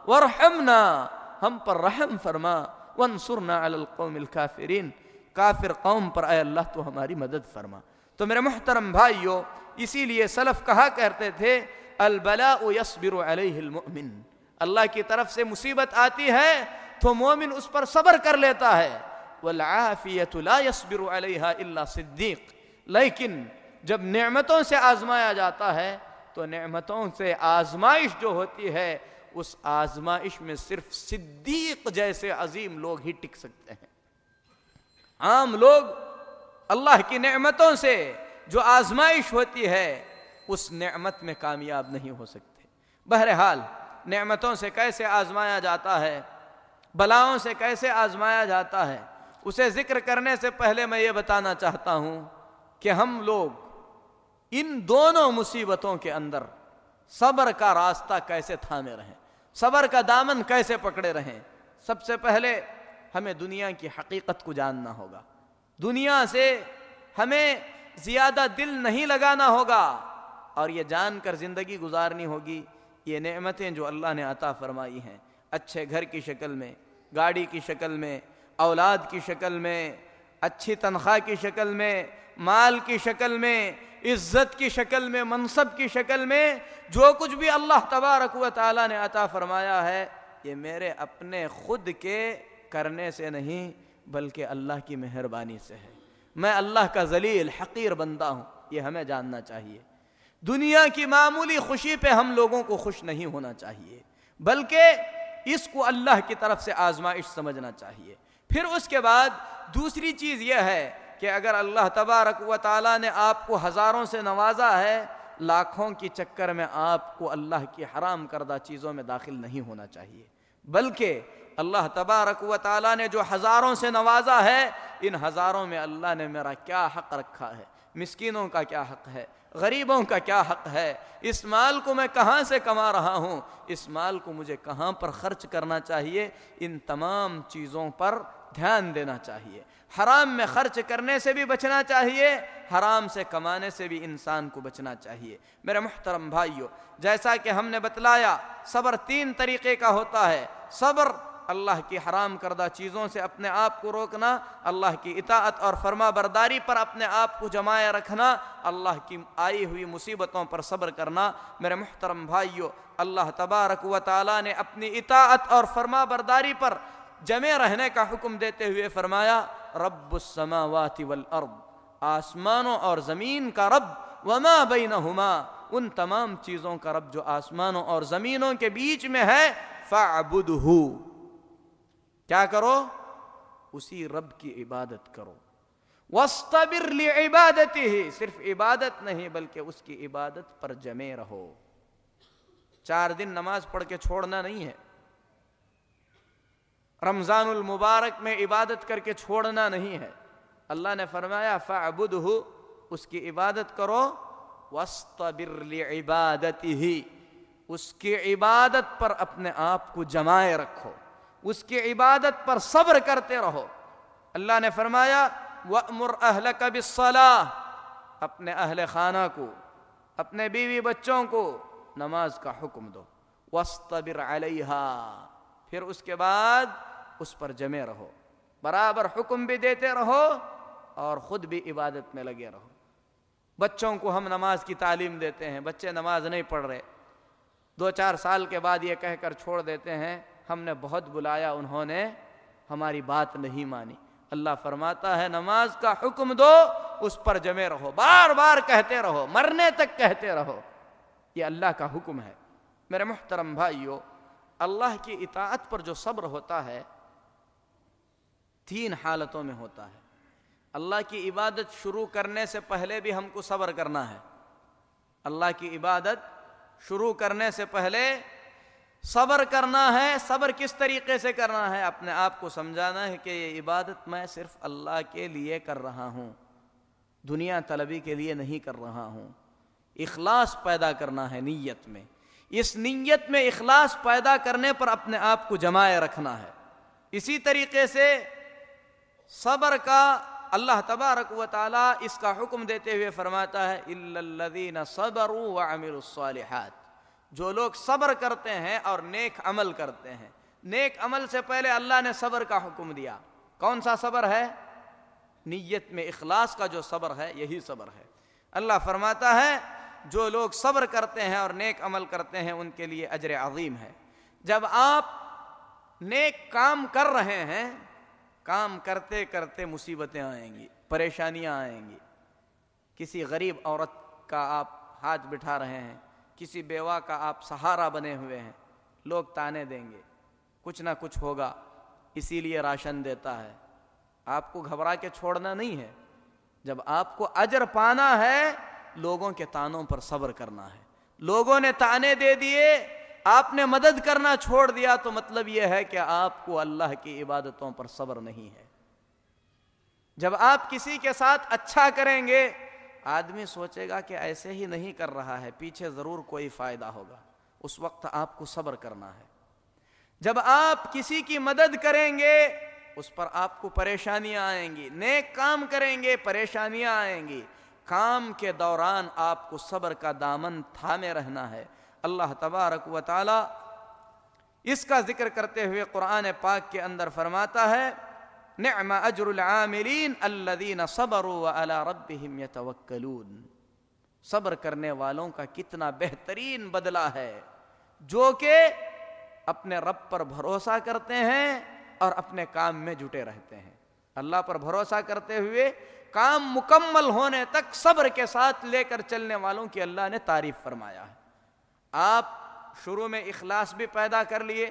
ورحمنا ہم پر رحم فرما وانصرنا علی القوم الكافرین کافر قوم پر اے اللہ تو ہماری مدد فرما تو میرے محترم بھائیو اسی لیے سلف کہا کرتے تھے البلاء يصبر علیہ المؤمن اللہ کی طرف سے مصیبت آتی ہے تو مومن اس پر صبر کر لیتا ہے والعافیت لا یصبر علیہا الا صدیق لیکن جب نعمتوں سے آزمایا جاتا ہے تو نعمتوں سے آزمائش جو ہوتی ہے اس آزمائش میں صرف صدیق جیسے عظیم لوگ ہی ٹک سکتے ہیں عام لوگ اللہ کی نعمتوں سے جو آزمائش ہوتی ہے اس نعمت میں کامیاب نہیں ہو سکتے بہرحال نعمتوں سے کیسے آزمایا جاتا ہے بلاؤں سے کیسے آزمایا جاتا ہے اسے ذکر کرنے سے پہلے میں یہ بتانا چاہتا ہوں کہ ہم لوگ ان دونوں مصیبتوں کے اندر صبر کا راستہ کیسے تھامے رہیں صبر کا دامن کیسے پکڑے رہیں سب سے پہلے ہمیں دنیا کی حقیقت کو جاننا ہوگا دنیا سے ہمیں زیادہ دل نہیں لگانا ہوگا اور یہ جان کر زندگی گزارنی ہوگی یہ نعمتیں جو اللہ نے عطا فرمائی ہیں اچھے گھر کی شکل میں گاڑی کی شکل میں اولاد کی شکل میں اچھی تنخواہ کی شکل میں مال کی شکل میں عزت کی شکل میں منصب کی شکل میں جو کچھ بھی اللہ تبارک و تعالیٰ نے عطا فرمایا ہے یہ میرے اپنے خود کے کرنے سے نہیں بلکہ اللہ کی مہربانی سے ہے میں اللہ کا ذلیل حقیر بندہ ہوں یہ ہمیں جاننا چاہیے دنیا کی معمولی خوشی پہ ہم لوگوں کو خوش نہیں ہونا چاہیے بلکہ اس کو اللہ کی طرف سے آزمائش سمجھنا چاہیے پھر اس کے بعد دوسری چیز یہ ہے کہ اگر اللہ تبارک و تعالیٰ نے آپ کو ہزاروں سے نوازا ہے لاکھوں کی چکر میں آپ کو اللہ کی حرام کردہ چیزوں میں داخل نہیں ہونا چاہیے بلکہ اللہ تبارک و تعالیٰ نے جو ہزاروں سے نوازا ہے ان ہزاروں میں اللہ نے میرا کیا حق رکھا ہے مسکینوں کا کیا حق ہے غریبوں کا کیا حق ہے اس مال کو میں کہاں سے کما رہا ہوں اس مال کو مجھے کہاں پر خرچ کرنا چاہیے ان تمام چیزوں پر دھیان دینا چاہیے حرام میں خرچ کرنے سے بھی بچنا چاہیے حرام سے کمانے سے بھی انسان کو بچنا چاہیے میرے محترم بھائیوں جیسا کہ ہم نے بتلایا صبر تین طریقے کا ہوتا ہے صبر اللہ کی حرام کردہ چیزوں سے اپنے آپ کو روکنا اللہ کی اطاعت اور فرما برداری پر اپنے آپ کو جمائے رکھنا اللہ کی آئی ہوئی مصیبتوں پر صبر کرنا میرے محترم بھائیوں اللہ تبارک و تعالیٰ نے اپنی اطاعت اور فرما برداری پر جمع رہنے کا حکم دیتے ہوئے فرمایا رب السماوات والارض آسمانوں اور زمین کا رب وما بینہما ان تمام چیزوں کا رب جو آسمانوں اور زمینوں کے بیچ میں ہے کیا کرو اسی رب کی عبادت کرو وَاسْتَبِرْ لِعِبَادَتِهِ صرف عبادت نہیں بلکہ اس کی عبادت پر جمے رہو چار دن نماز پڑھ کے چھوڑنا نہیں ہے رمضان المبارک میں عبادت کر کے چھوڑنا نہیں ہے اللہ نے فرمایا اس کی عبادت کرو عبادت ہی اس کی عبادت پر اپنے آپ کو جمائے رکھو اس کی عبادت پر صبر کرتے رہو اللہ نے فرمایا وَأْمُرْ أَهْلَكَ بِالصَّلَاةِ اپنے اہل خانہ کو اپنے بیوی بچوں کو نماز کا حکم دو وَاسْتَبِرْ عَلَيْهَا پھر اس کے بعد اس پر جمے رہو برابر حکم بھی دیتے رہو اور خود بھی عبادت میں لگے رہو بچوں کو ہم نماز کی تعلیم دیتے ہیں بچے نماز نہیں پڑھ رہے دو چار سال کے بعد یہ کہہ کر چھوڑ دیتے ہیں ہم نے بہت بلایا انہوں نے ہماری بات نہیں مانی اللہ فرماتا ہے نماز کا حکم دو اس پر جمے رہو بار بار کہتے رہو مرنے تک کہتے رہو یہ اللہ کا حکم ہے میرے محترم بھائیو اللہ کی اطاعت پر جو صبر ہوتا ہے تین حالتوں میں ہوتا ہے اللہ کی عبادت شروع کرنے سے پہلے بھی ہم کو صبر کرنا ہے اللہ کی عبادت شروع کرنے سے پہلے صبر کرنا ہے صبر کس طریقے سے کرنا ہے اپنے آپ کو سمجھانا ہے کہ یہ عبادت میں صرف اللہ کے لیے کر رہا ہوں دنیا طلبی کے لیے نہیں کر رہا ہوں اخلاص پیدا کرنا ہے نیت میں اس نیت میں اخلاص پیدا کرنے پر اپنے آپ کو جمائے رکھنا ہے اسی طریقے سے صبر کا اللہ تبارک و تعالیٰ اس کا حکم دیتے ہوئے فرماتا ہے صبروا وعملوا الصالحات جو لوگ صبر کرتے ہیں اور نیک عمل کرتے ہیں نیک عمل سے پہلے اللہ نے صبر کا حکم دیا کون سا صبر ہے نیت میں اخلاص کا جو صبر ہے یہی صبر ہے اللہ فرماتا ہے جو لوگ صبر کرتے ہیں اور نیک عمل کرتے ہیں ان کے لیے اجر عظیم ہے جب آپ نیک کام کر رہے ہیں کام کرتے کرتے مصیبتیں آئیں گی پریشانیاں آئیں گی کسی غریب عورت کا آپ ہاتھ بٹھا رہے ہیں کسی بیوہ کا آپ سہارا بنے ہوئے ہیں لوگ تانے دیں گے کچھ نہ کچھ ہوگا اسی لیے راشن دیتا ہے آپ کو گھبرا کے چھوڑنا نہیں ہے جب آپ کو اجر پانا ہے لوگوں کے تانوں پر صبر کرنا ہے لوگوں نے تانے دے دیے آپ نے مدد کرنا چھوڑ دیا تو مطلب یہ ہے کہ آپ کو اللہ کی عبادتوں پر صبر نہیں ہے جب آپ کسی کے ساتھ اچھا کریں گے آدمی سوچے گا کہ ایسے ہی نہیں کر رہا ہے پیچھے ضرور کوئی فائدہ ہوگا اس وقت آپ کو صبر کرنا ہے جب آپ کسی کی مدد کریں گے اس پر آپ کو پریشانیاں آئیں گی نیک کام کریں گے پریشانیاں آئیں گی کام کے دوران آپ کو صبر کا دامن تھامے رہنا ہے اللہ تبارک و تعالی اس کا ذکر کرتے ہوئے قرآن پاک کے اندر فرماتا ہے نعم اجر العاملین الذین صبروا ربهم صبر کرنے والوں کا کتنا بہترین بدلہ ہے جو کہ اپنے رب پر بھروسہ کرتے ہیں اور اپنے کام میں جٹے رہتے ہیں اللہ پر بھروسہ کرتے ہوئے کام مکمل ہونے تک صبر کے ساتھ لے کر چلنے والوں کی اللہ نے تعریف فرمایا ہے آپ شروع میں اخلاص بھی پیدا کر لیے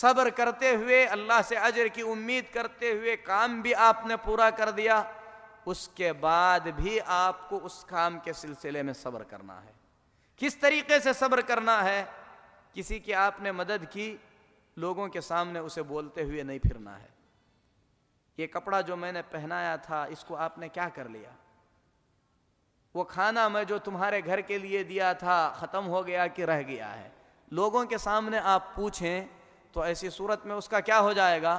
صبر کرتے ہوئے اللہ سے اجر کی امید کرتے ہوئے کام بھی آپ نے پورا کر دیا اس کے بعد بھی آپ کو اس کام کے سلسلے میں صبر کرنا ہے کس طریقے سے صبر کرنا ہے کسی کی آپ نے مدد کی لوگوں کے سامنے اسے بولتے ہوئے نہیں پھرنا ہے یہ کپڑا جو میں نے پہنایا تھا اس کو آپ نے کیا کر لیا وہ کھانا میں جو تمہارے گھر کے لیے دیا تھا ختم ہو گیا کہ رہ گیا ہے لوگوں کے سامنے آپ پوچھیں تو ایسی صورت میں اس کا کیا ہو جائے گا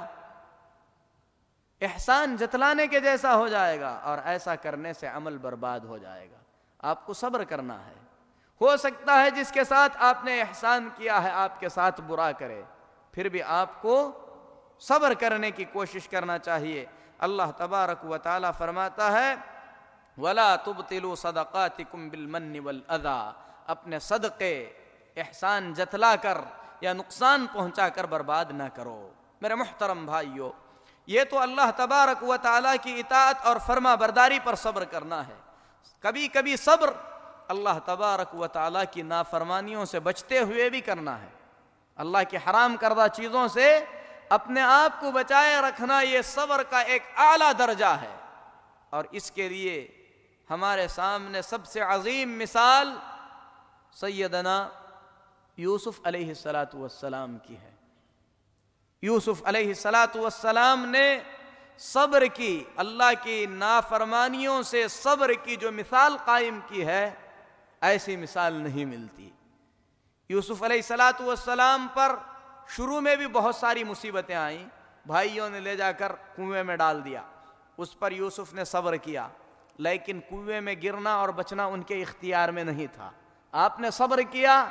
احسان جتلانے کے جیسا ہو جائے گا اور ایسا کرنے سے عمل برباد ہو جائے گا آپ کو صبر کرنا ہے ہو سکتا ہے جس کے ساتھ آپ نے احسان کیا ہے آپ کے ساتھ برا کرے پھر بھی آپ کو صبر کرنے کی کوشش کرنا چاہیے اللہ تبارک و تعالیٰ فرماتا ہے ولا تب تلو صدقات بالمن منضا اپنے صدقے احسان جتلا کر یا نقصان پہنچا کر برباد نہ کرو میرے محترم بھائیو یہ تو اللہ تبارک و تعالیٰ کی اطاعت اور فرما برداری پر صبر کرنا ہے کبھی کبھی صبر اللہ تبارک و تعالیٰ کی نافرمانیوں سے بچتے ہوئے بھی کرنا ہے اللہ کی حرام کردہ چیزوں سے اپنے آپ کو بچائے رکھنا یہ صبر کا ایک اعلیٰ درجہ ہے اور اس کے لیے ہمارے سامنے سب سے عظیم مثال سیدنا یوسف علیہ السلام والسلام کی ہے یوسف علیہ السلام نے صبر کی اللہ کی نافرمانیوں سے صبر کی جو مثال قائم کی ہے ایسی مثال نہیں ملتی یوسف علیہ السلام پر شروع میں بھی بہت ساری مصیبتیں آئیں بھائیوں نے لے جا کر کنویں میں ڈال دیا اس پر یوسف نے صبر کیا لیکن کنویں میں گرنا اور بچنا ان کے اختیار میں نہیں تھا آپ نے صبر کیا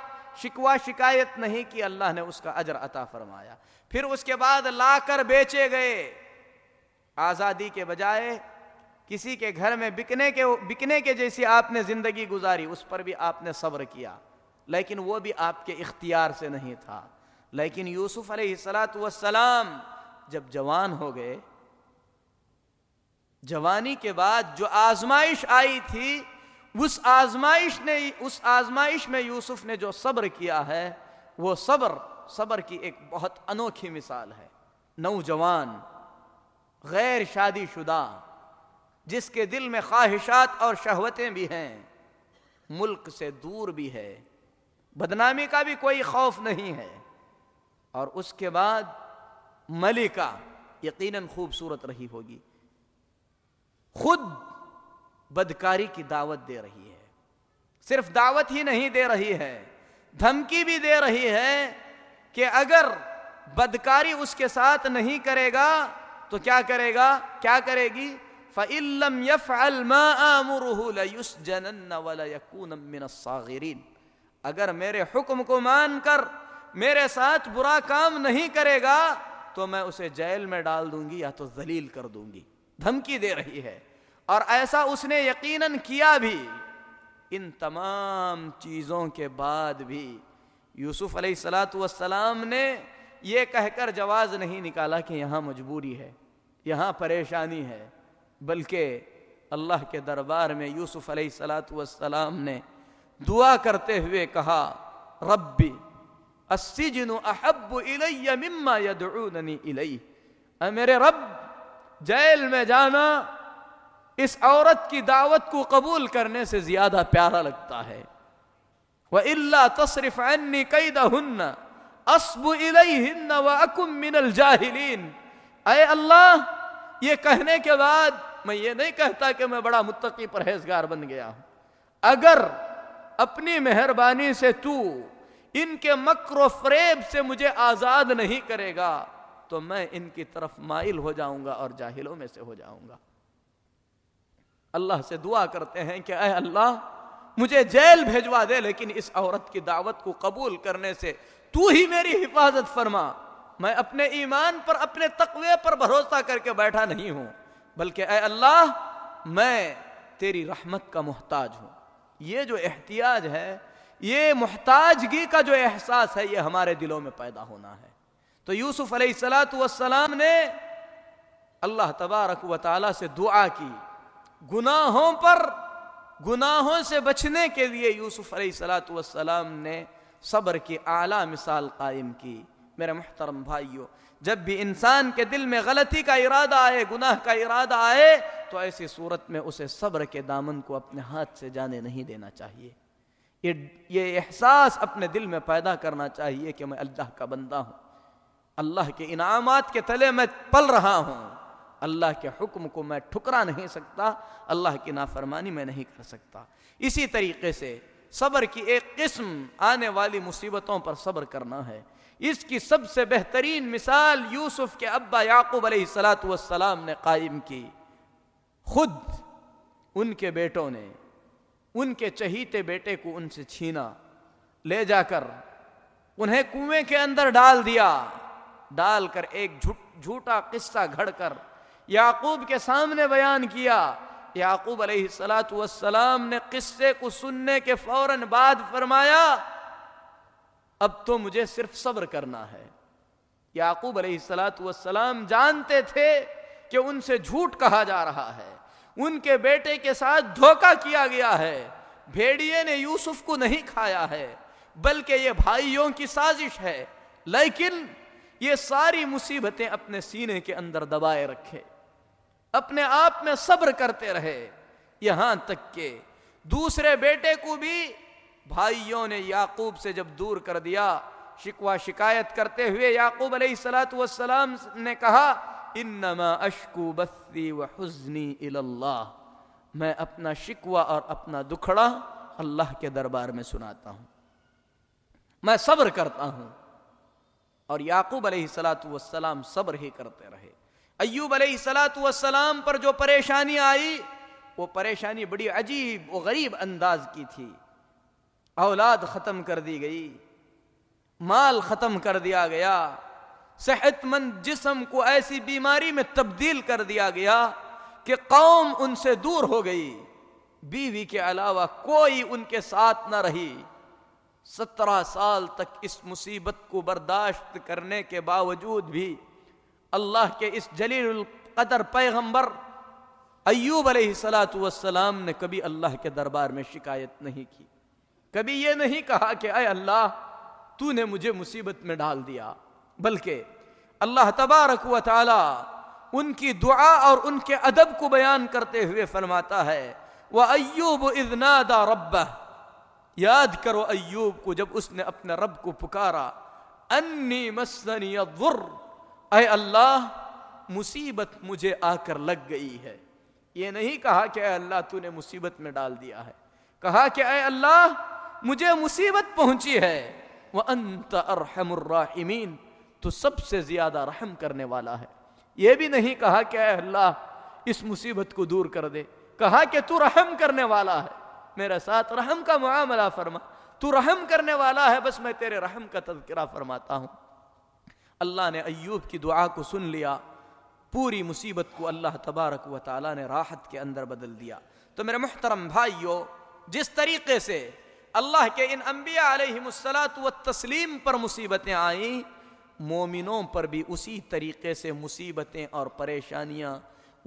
شکوا شکایت نہیں کی اللہ نے اس کا اجر عطا فرمایا پھر اس کے بعد لا کر بیچے گئے آزادی کے بجائے کسی کے گھر میں بکنے کے بکنے کے جیسی آپ نے زندگی گزاری اس پر بھی آپ نے صبر کیا لیکن وہ بھی آپ کے اختیار سے نہیں تھا لیکن یوسف علیہ السلاۃ والسلام جب جوان ہو گئے جوانی کے بعد جو آزمائش آئی تھی اس آزمائش نے اس آزمائش میں یوسف نے جو صبر کیا ہے وہ صبر صبر کی ایک بہت انوکھی مثال ہے نوجوان غیر شادی شدہ جس کے دل میں خواہشات اور شہوتیں بھی ہیں ملک سے دور بھی ہے بدنامی کا بھی کوئی خوف نہیں ہے اور اس کے بعد ملکہ یقیناً خوبصورت رہی ہوگی خود بدکاری کی دعوت دے رہی ہے صرف دعوت ہی نہیں دے رہی ہے دھمکی بھی دے رہی ہے کہ اگر بدکاری اس کے ساتھ نہیں کرے گا تو کیا کرے گا کیا کرے گی يَفْعَلْ مَا آمُرُهُ لَيُسْجَنَنَّ الصَّاغِرِينَ اگر میرے حکم کو مان کر میرے ساتھ برا کام نہیں کرے گا تو میں اسے جیل میں ڈال دوں گی یا تو ذلیل کر دوں گی دھمکی دے رہی ہے اور ایسا اس نے یقیناً کیا بھی ان تمام چیزوں کے بعد بھی یوسف علیہ السلاۃ والسلام نے یہ کہہ کر جواز نہیں نکالا کہ یہاں مجبوری ہے یہاں پریشانی ہے بلکہ اللہ کے دربار میں یوسف علیہ السلاۃ والسلام نے دعا کرتے ہوئے کہا ربی السجن احب مما یدعوننی جنو اے میرے رب جیل میں جانا اس عورت کی دعوت کو قبول کرنے سے زیادہ پیارا لگتا ہے وَإِلَّا تَصْرِفْ عَنِّي قَيْدَهُنَّ أَصْبُ إِلَيْهِنَّ وَأَكُمْ مِنَ الْجَاهِلِينَ اے اللہ یہ کہنے کے بعد میں یہ نہیں کہتا کہ میں بڑا متقی پرہیزگار بن گیا ہوں اگر اپنی مہربانی سے تو ان کے مکر و فریب سے مجھے آزاد نہیں کرے گا تو میں ان کی طرف مائل ہو جاؤں گا اور جاہلوں میں سے ہو جاؤں گا اللہ سے دعا کرتے ہیں کہ اے اللہ مجھے جیل بھیجوا دے لیکن اس عورت کی دعوت کو قبول کرنے سے تو ہی میری حفاظت فرما میں اپنے ایمان پر اپنے تقوی پر بھروسہ کر کے بیٹھا نہیں ہوں بلکہ اے اللہ میں تیری رحمت کا محتاج ہوں یہ جو احتیاج ہے یہ محتاجگی کا جو احساس ہے یہ ہمارے دلوں میں پیدا ہونا ہے تو یوسف علیہ السلاۃ والسلام نے اللہ تبارک و تعالیٰ سے دعا کی گناہوں پر گناہوں سے بچنے کے لیے یوسف علیہ السلاۃ والسلام نے صبر کی اعلیٰ مثال قائم کی میرے محترم بھائیوں جب بھی انسان کے دل میں غلطی کا ارادہ آئے گناہ کا ارادہ آئے تو ایسی صورت میں اسے صبر کے دامن کو اپنے ہاتھ سے جانے نہیں دینا چاہیے یہ یہ احساس اپنے دل میں پیدا کرنا چاہیے کہ میں اللہ کا بندہ ہوں اللہ کے انعامات کے تلے میں پل رہا ہوں اللہ کے حکم کو میں ٹھکرا نہیں سکتا اللہ کی نافرمانی میں نہیں کر سکتا اسی طریقے سے صبر کی ایک قسم آنے والی مصیبتوں پر صبر کرنا ہے اس کی سب سے بہترین مثال یوسف کے ابا یعقوب علیہ السلام نے قائم کی خود ان کے بیٹوں نے ان کے چہیتے بیٹے کو ان سے چھینا لے جا کر انہیں کنویں کے اندر ڈال دیا ڈال کر ایک جھوٹا قصہ گھڑ کر یعقوب کے سامنے بیان کیا یعقوب علیہ السلاۃ والسلام نے قصے کو سننے کے فوراً بعد فرمایا اب تو مجھے صرف صبر کرنا ہے یعقوب علیہ السلاۃ والسلام جانتے تھے کہ ان سے جھوٹ کہا جا رہا ہے ان کے بیٹے کے ساتھ دھوکہ کیا گیا ہے بھیڑیے نے یوسف کو نہیں کھایا ہے بلکہ یہ بھائیوں کی سازش ہے لیکن یہ ساری مصیبتیں اپنے سینے کے اندر دبائے رکھے اپنے آپ میں صبر کرتے رہے یہاں تک کہ دوسرے بیٹے کو بھی بھائیوں نے یعقوب سے جب دور کر دیا شکوہ شکایت کرتے ہوئے یعقوب علیہ سلاۃ والسلام نے کہا انما اشکو بثی و حسنی اللہ میں اپنا شکوا اور اپنا دکھڑا اللہ کے دربار میں سناتا ہوں میں صبر کرتا ہوں اور یعقوب علیہ سلاط والسلام صبر ہی کرتے رہے ایوب علیہ السلام والسلام پر جو پریشانی آئی وہ پریشانی بڑی عجیب و غریب انداز کی تھی اولاد ختم کر دی گئی مال ختم کر دیا گیا صحت مند جسم کو ایسی بیماری میں تبدیل کر دیا گیا کہ قوم ان سے دور ہو گئی بیوی کے علاوہ کوئی ان کے ساتھ نہ رہی سترہ سال تک اس مصیبت کو برداشت کرنے کے باوجود بھی اللہ کے اس جلیل القدر پیغمبر ایوب علیہ السلام نے کبھی اللہ کے دربار میں شکایت نہیں کی کبھی یہ نہیں کہا کہ اے اللہ تو نے مجھے مصیبت میں ڈال دیا بلکہ اللہ تبارک و تعالی ان کی دعا اور ان کے ادب کو بیان کرتے ہوئے فرماتا ہے وہ ایوب ادنا دا رب یاد کرو ایوب کو جب اس نے اپنے رب کو پکارا انی الضر اے اللہ مصیبت مجھے آ کر لگ گئی ہے یہ نہیں کہا کہ اے اللہ تو نے مصیبت میں ڈال دیا ہے کہا کہ اے اللہ مجھے مصیبت پہنچی ہے تو سب سے زیادہ رحم کرنے والا ہے یہ بھی نہیں کہا کہ اے اللہ اس مصیبت کو دور کر دے کہا کہ تو رحم کرنے والا ہے میرے ساتھ رحم کا معاملہ فرما تو رحم کرنے والا ہے بس میں تیرے رحم کا تذکرہ فرماتا ہوں اللہ نے ایوب کی دعا کو سن لیا پوری مصیبت کو اللہ تبارک و تعالیٰ نے راحت کے اندر بدل دیا تو میرے محترم بھائیو جس طریقے سے اللہ کے ان انبیاء علیہ مسلط و تسلیم پر مصیبتیں آئیں مومنوں پر بھی اسی طریقے سے مصیبتیں اور پریشانیاں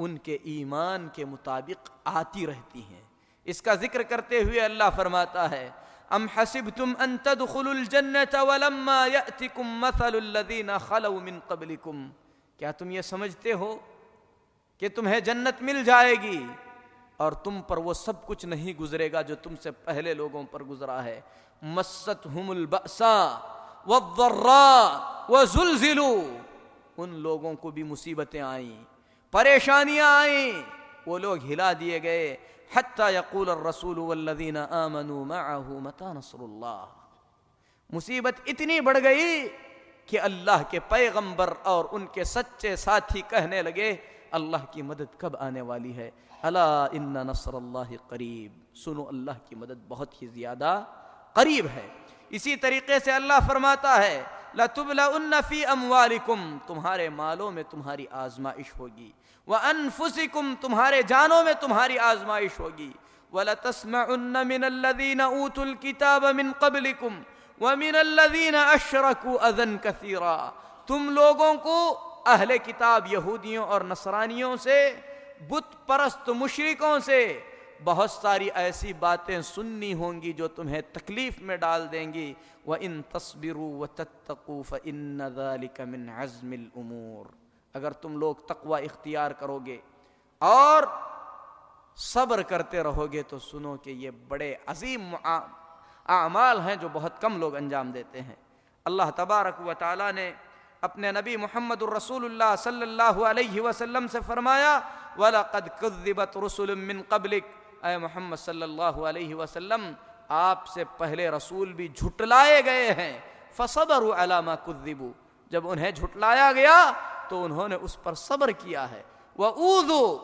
ان کے ایمان کے مطابق آتی رہتی ہیں اس کا ذکر کرتے ہوئے اللہ فرماتا ہے ام حسبتم ان تدخلوا الجنت ولما ياتكم مثل الذين خلو من قبلكم کیا تم یہ سمجھتے ہو کہ تمہیں جنت مل جائے گی اور تم پر وہ سب کچھ نہیں گزرے گا جو تم سے پہلے لوگوں پر گزرا ہے مستهم البأسا والضراء وزلزلوا ان لوگوں کو بھی مصیبتیں آئیں پریشانیاں آئیں وہ لوگ ہلا دیے گئے حتیٰ یقول متى نصر اللہ مصیبت اتنی بڑھ گئی کہ اللہ کے پیغمبر اور ان کے سچے ساتھی کہنے لگے اللہ کی مدد کب آنے والی ہے اللہ ان نصر اللہ قریب سنو اللہ کی مدد بہت ہی زیادہ قریب ہے اسی طریقے سے اللہ فرماتا ہے فِي أَمْوَالِكُمْ تمہارے مالوں میں تمہاری آزمائش ہوگی وَأَنفُسِكُمْ تمہارے جانوں میں تمہاری آزمائش ہوگی وَلَتَسْمَعُنَّ مِنَ الَّذِينَ أُوتُوا الْكِتَابَ مِنْ قَبْلِكُمْ وَمِنَ الَّذِينَ أَشْرَكُوا أَذَنْ كَثِيرًا تم لوگوں کو اہلِ کتاب یہودیوں اور نصرانیوں سے بت پرست مشرکوں سے بہت ساری ایسی باتیں سننی ہوں گی جو تمہیں تکلیف میں ڈال دیں گی وَإِن تَصْبِرُوا وَتَتَّقُوا فَإِنَّ ذَلِكَ مِنْ عَزْمِ الْأُمُورِ اگر تم لوگ تقوی اختیار کرو گے اور صبر کرتے رہو گے تو سنو کہ یہ بڑے عظیم اعمال ہیں جو بہت کم لوگ انجام دیتے ہیں اللہ تبارک و تعالیٰ نے اپنے نبی محمد الرسول اللہ صلی اللہ علیہ وسلم سے فرمایا وَلَقَدْ رُسُلٌ مِّن قَبْلِكَ اے محمد صلی اللہ علیہ وسلم آپ سے پہلے رسول بھی جھٹلائے گئے ہیں فَصَبَرُوا عَلَى مَا كُذِّبُوا جب انہیں جھٹلایا گیا تو انہوں نے اس پر صبر کیا ہے وہ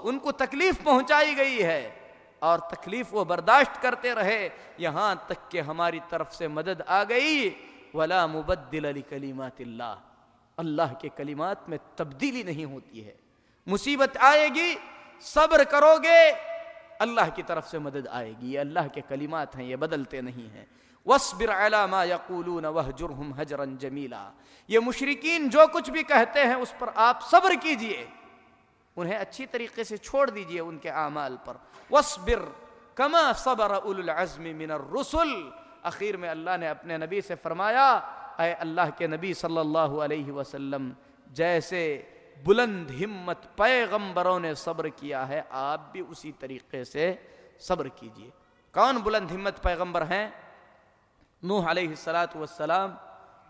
ان کو تکلیف پہنچائی گئی ہے اور تکلیف وہ برداشت کرتے رہے یہاں تک کہ ہماری طرف سے مدد آ گئی ولا مبدل علی کلیمات اللہ اللہ کے کلمات میں تبدیلی نہیں ہوتی ہے مصیبت آئے گی صبر کرو گے اللہ کی طرف سے مدد آئے گی یہ اللہ کے کلمات ہیں یہ بدلتے نہیں ہیں مَا يَقُولُونَ یقول حجرن جمیلا یہ مشرقین جو کچھ بھی کہتے ہیں اس پر آپ صبر کیجئے انہیں اچھی طریقے سے چھوڑ دیجئے ان کے اعمال پر أُولُ کما صبر الرُّسُلِ اخیر میں اللہ نے اپنے نبی سے فرمایا اے اللہ کے نبی صلی اللہ علیہ وسلم جیسے بلند ہمت پیغمبروں نے صبر کیا ہے آپ بھی اسی طریقے سے صبر کیجئے کون بلند ہمت پیغمبر ہیں نوح علیہ علیہسلاۃ والسلام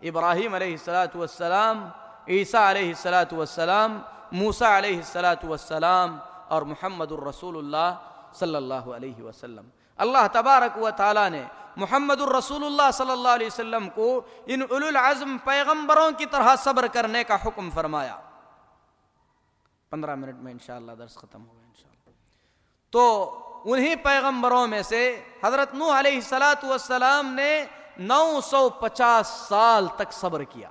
ابراہیم علیہ السلاۃ والسلام عیسیٰ علیہ صلاحت والسلام موسیٰ علیہ سلاۃ والسلام اور محمد الرسول اللہ صلی اللہ علیہ وسلم اللہ تبارک و تعالیٰ نے محمد الرسول اللہ صلی اللہ علیہ وسلم کو ان علو العظم پیغمبروں کی طرح صبر کرنے کا حکم فرمایا پندرہ منٹ میں انشاءاللہ درس ختم ہو گئے تو انہی پیغمبروں میں سے حضرت نوح علیہ سلاۃ والسلام نے نو سو پچاس سال تک صبر کیا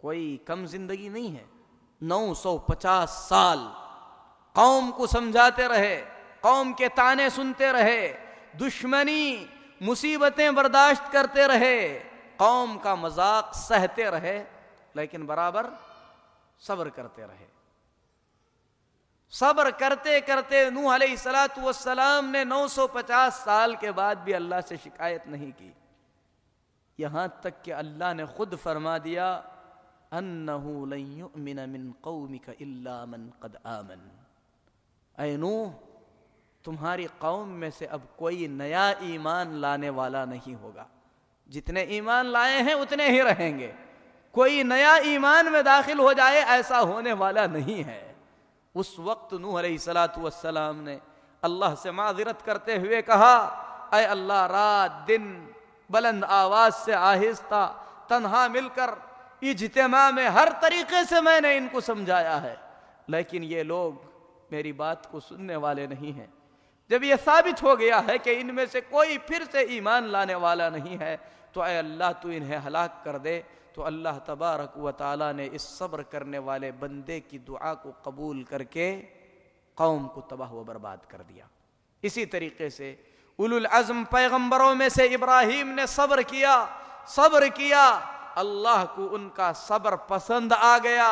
کوئی کم زندگی نہیں ہے نو سو پچاس سال قوم کو سمجھاتے رہے قوم کے تانے سنتے رہے دشمنی مصیبتیں برداشت کرتے رہے قوم کا مذاق سہتے رہے لیکن برابر صبر کرتے رہے صبر کرتے کرتے نوح علیہ السلاۃ والسلام نے نو سو پچاس سال کے بعد بھی اللہ سے شکایت نہیں کی یہاں تک کہ اللہ نے خود فرما دیا اے نوح تمہاری قوم میں سے اب کوئی نیا ایمان لانے والا نہیں ہوگا جتنے ایمان لائے ہیں اتنے ہی رہیں گے کوئی نیا ایمان میں داخل ہو جائے ایسا ہونے والا نہیں ہے اس وقت نوح علیہ السلام نے اللہ سے معذرت کرتے ہوئے کہا اے اللہ رات دن بلند آواز سے آہستہ تنہا مل کر اجتماع میں ہر طریقے سے میں نے ان کو سمجھایا ہے لیکن یہ لوگ میری بات کو سننے والے نہیں ہیں جب یہ ثابت ہو گیا ہے کہ ان میں سے کوئی پھر سے ایمان لانے والا نہیں ہے تو اے اللہ تو انہیں ہلاک کر دے تو اللہ تبارک و تعالیٰ نے اس صبر کرنے والے بندے کی دعا کو قبول کر کے قوم کو تباہ و برباد کر دیا اسی طریقے سے العزم پیغمبروں میں سے ابراہیم نے صبر کیا صبر کیا اللہ کو ان کا صبر پسند آ گیا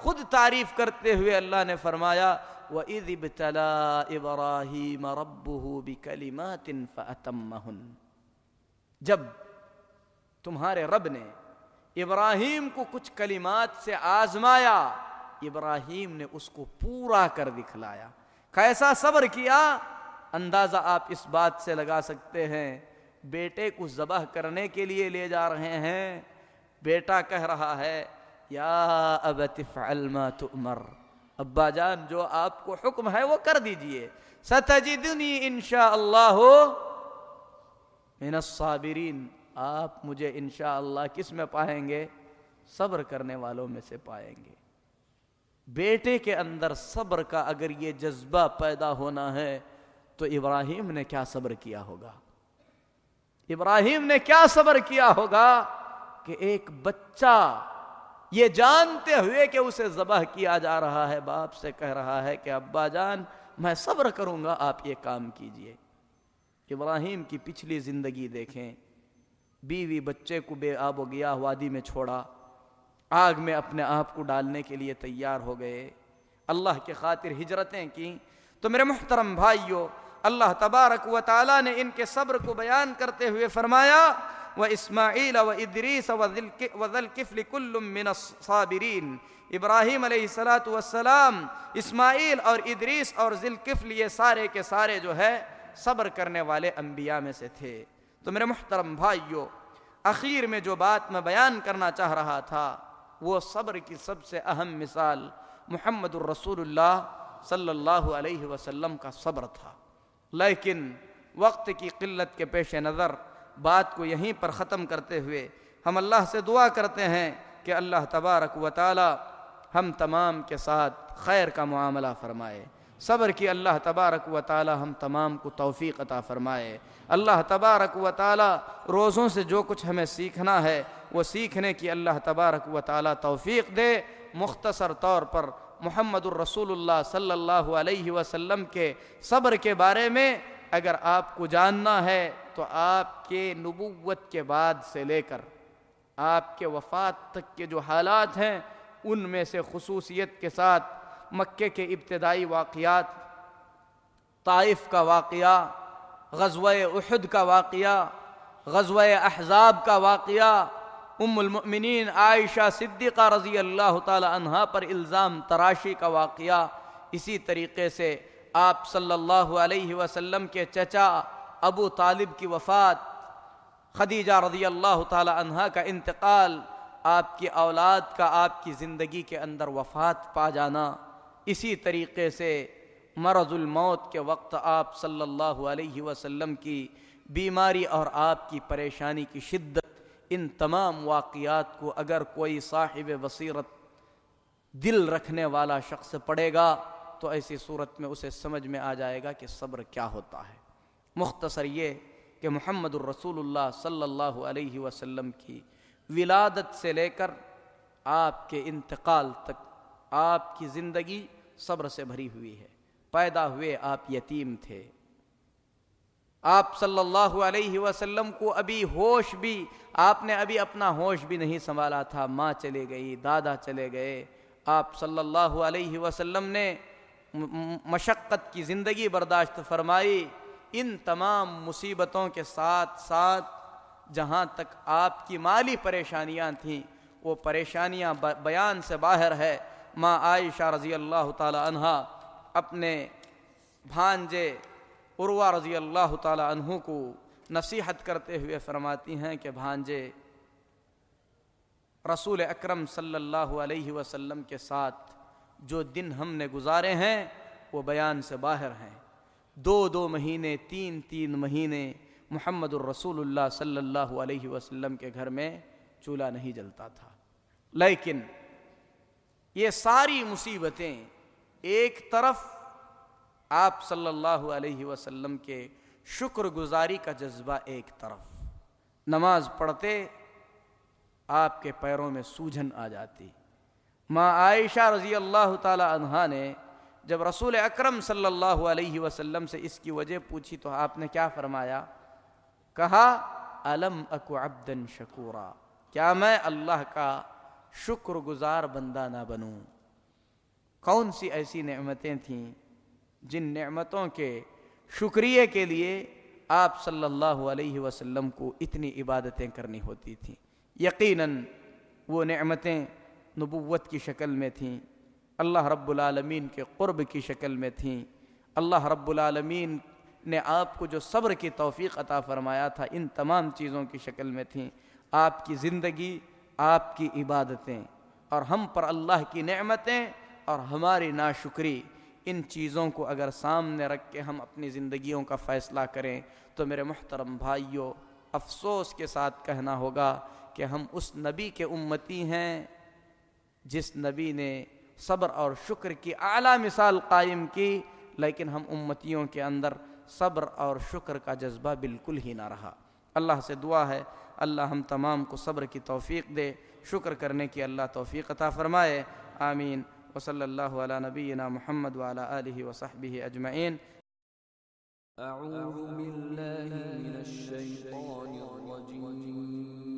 خود تعریف کرتے ہوئے اللہ نے فرمایا وَإِذِ ادب إِبْرَاهِيمَ رَبُّهُ بِكَلِمَاتٍ کلیم جب تمہارے رب نے ابراہیم کو کچھ کلمات سے آزمایا ابراہیم نے اس کو پورا کر دکھلایا کیسا صبر کیا اندازہ آپ اس بات سے لگا سکتے ہیں بیٹے کو ذبح کرنے کے لیے لے جا رہے ہیں بیٹا کہہ رہا ہے یا اب ما عمر ابا جان جو آپ کو حکم ہے وہ کر دیجئے ستجدنی انشاء اللہ من الصابرین آپ مجھے انشاءاللہ کس میں پائیں گے صبر کرنے والوں میں سے پائیں گے بیٹے کے اندر صبر کا اگر یہ جذبہ پیدا ہونا ہے تو ابراہیم نے کیا صبر کیا ہوگا ابراہیم نے کیا صبر کیا ہوگا کہ ایک بچہ یہ جانتے ہوئے کہ اسے ذبح کیا جا رہا ہے باپ سے کہہ رہا ہے کہ ابا جان میں صبر کروں گا آپ یہ کام کیجئے ابراہیم کی پچھلی زندگی دیکھیں بیوی بچے کو بے آب و گیا وادی میں چھوڑا آگ میں اپنے آپ کو ڈالنے کے لیے تیار ہو گئے اللہ کے خاطر ہجرتیں کی تو میرے محترم بھائیو اللہ تبارک و تعالیٰ نے ان کے صبر کو بیان کرتے ہوئے فرمایا و اسماعیل و ادریس من الصابرین ابراہیم علیہ السلام اسماعیل اور ادریس اور ذلکفل یہ سارے کے سارے جو ہے صبر کرنے والے انبیاء میں سے تھے تو میرے محترم بھائیو اخیر میں جو بات میں بیان کرنا چاہ رہا تھا وہ صبر کی سب سے اہم مثال محمد الرسول اللہ صلی اللہ علیہ وسلم کا صبر تھا لیکن وقت کی قلت کے پیش نظر بات کو یہیں پر ختم کرتے ہوئے ہم اللہ سے دعا کرتے ہیں کہ اللہ تبارک و تعالی ہم تمام کے ساتھ خیر کا معاملہ فرمائے صبر کی اللہ تبارک و تعالی ہم تمام کو توفیق عطا فرمائے اللہ تبارک و تعالی روزوں سے جو کچھ ہمیں سیکھنا ہے وہ سیکھنے کی اللہ تبارک و تعالی توفیق دے مختصر طور پر محمد الرسول اللہ صلی اللہ علیہ وسلم کے صبر کے بارے میں اگر آپ کو جاننا ہے تو آپ کے نبوت کے بعد سے لے کر آپ کے وفات تک کے جو حالات ہیں ان میں سے خصوصیت کے ساتھ مکے کے ابتدائی واقعات طائف کا واقعہ غزوہ احد کا واقعہ غزوہ احزاب کا واقعہ ام المؤمنین عائشہ صدیقہ رضی اللہ تعالی عنہ پر الزام تراشی کا واقعہ اسی طریقے سے آپ صلی اللہ علیہ وسلم کے چچا ابو طالب کی وفات خدیجہ رضی اللہ تعالی عنہ کا انتقال آپ کی اولاد کا آپ کی زندگی کے اندر وفات پا جانا اسی طریقے سے مرض الموت کے وقت آپ صلی اللہ علیہ وسلم کی بیماری اور آپ کی پریشانی کی شدت ان تمام واقعات کو اگر کوئی صاحب وصیرت دل رکھنے والا شخص پڑے گا تو ایسی صورت میں اسے سمجھ میں آ جائے گا کہ صبر کیا ہوتا ہے مختصر یہ کہ محمد الرسول اللہ صلی اللہ علیہ وسلم کی ولادت سے لے کر آپ کے انتقال تک آپ کی زندگی صبر سے بھری ہوئی ہے پیدا ہوئے آپ یتیم تھے آپ صلی اللہ علیہ وسلم کو ابھی ہوش بھی آپ نے ابھی اپنا ہوش بھی نہیں سنبھالا تھا ماں چلے گئی دادا چلے گئے آپ صلی اللہ علیہ وسلم نے مشقت کی زندگی برداشت فرمائی ان تمام مصیبتوں کے ساتھ ساتھ جہاں تک آپ کی مالی پریشانیاں تھیں وہ پریشانیاں بیان سے باہر ہے ماں عائشہ رضی اللہ تعالی عنہ اپنے بھانجے عروا رضی اللہ تعالی عنہ کو نصیحت کرتے ہوئے فرماتی ہیں کہ بھانجے رسول اکرم صلی اللہ علیہ وسلم کے ساتھ جو دن ہم نے گزارے ہیں وہ بیان سے باہر ہیں دو دو مہینے تین تین مہینے محمد الرسول اللہ صلی اللہ علیہ وسلم کے گھر میں چولہا نہیں جلتا تھا لیکن یہ ساری مصیبتیں ایک طرف آپ صلی اللہ علیہ وسلم کے شکر گزاری کا جذبہ ایک طرف نماز پڑھتے آپ کے پیروں میں سوجن آ جاتی ماں عائشہ رضی اللہ تعالی عنہ نے جب رسول اکرم صلی اللہ علیہ وسلم سے اس کی وجہ پوچھی تو آپ نے کیا فرمایا کہا علم شکورا کیا میں اللہ کا شکر گزار بندہ نہ بنوں کون سی ایسی نعمتیں تھیں جن نعمتوں کے شکریہ کے لیے آپ صلی اللہ علیہ وسلم کو اتنی عبادتیں کرنی ہوتی تھیں یقیناً وہ نعمتیں نبوت کی شکل میں تھیں اللہ رب العالمین کے قرب کی شکل میں تھیں اللہ رب العالمین نے آپ کو جو صبر کی توفیق عطا فرمایا تھا ان تمام چیزوں کی شکل میں تھیں آپ کی زندگی آپ کی عبادتیں اور ہم پر اللہ کی نعمتیں اور ہماری ناشکری ان چیزوں کو اگر سامنے رکھ کے ہم اپنی زندگیوں کا فیصلہ کریں تو میرے محترم بھائیوں افسوس کے ساتھ کہنا ہوگا کہ ہم اس نبی کے امتی ہیں جس نبی نے صبر اور شکر کی اعلیٰ مثال قائم کی لیکن ہم امتیوں کے اندر صبر اور شکر کا جذبہ بالکل ہی نہ رہا اللہ سے دعا ہے اللہ ہم تمام کو صبر کی توفیق دے شکر کرنے کی اللہ توفیق عطا فرمائے آمین وصلی اللہ علی نبینا محمد آلہ وصحبہ اجمعین اعوذ باللہ من الشیطان الرجیم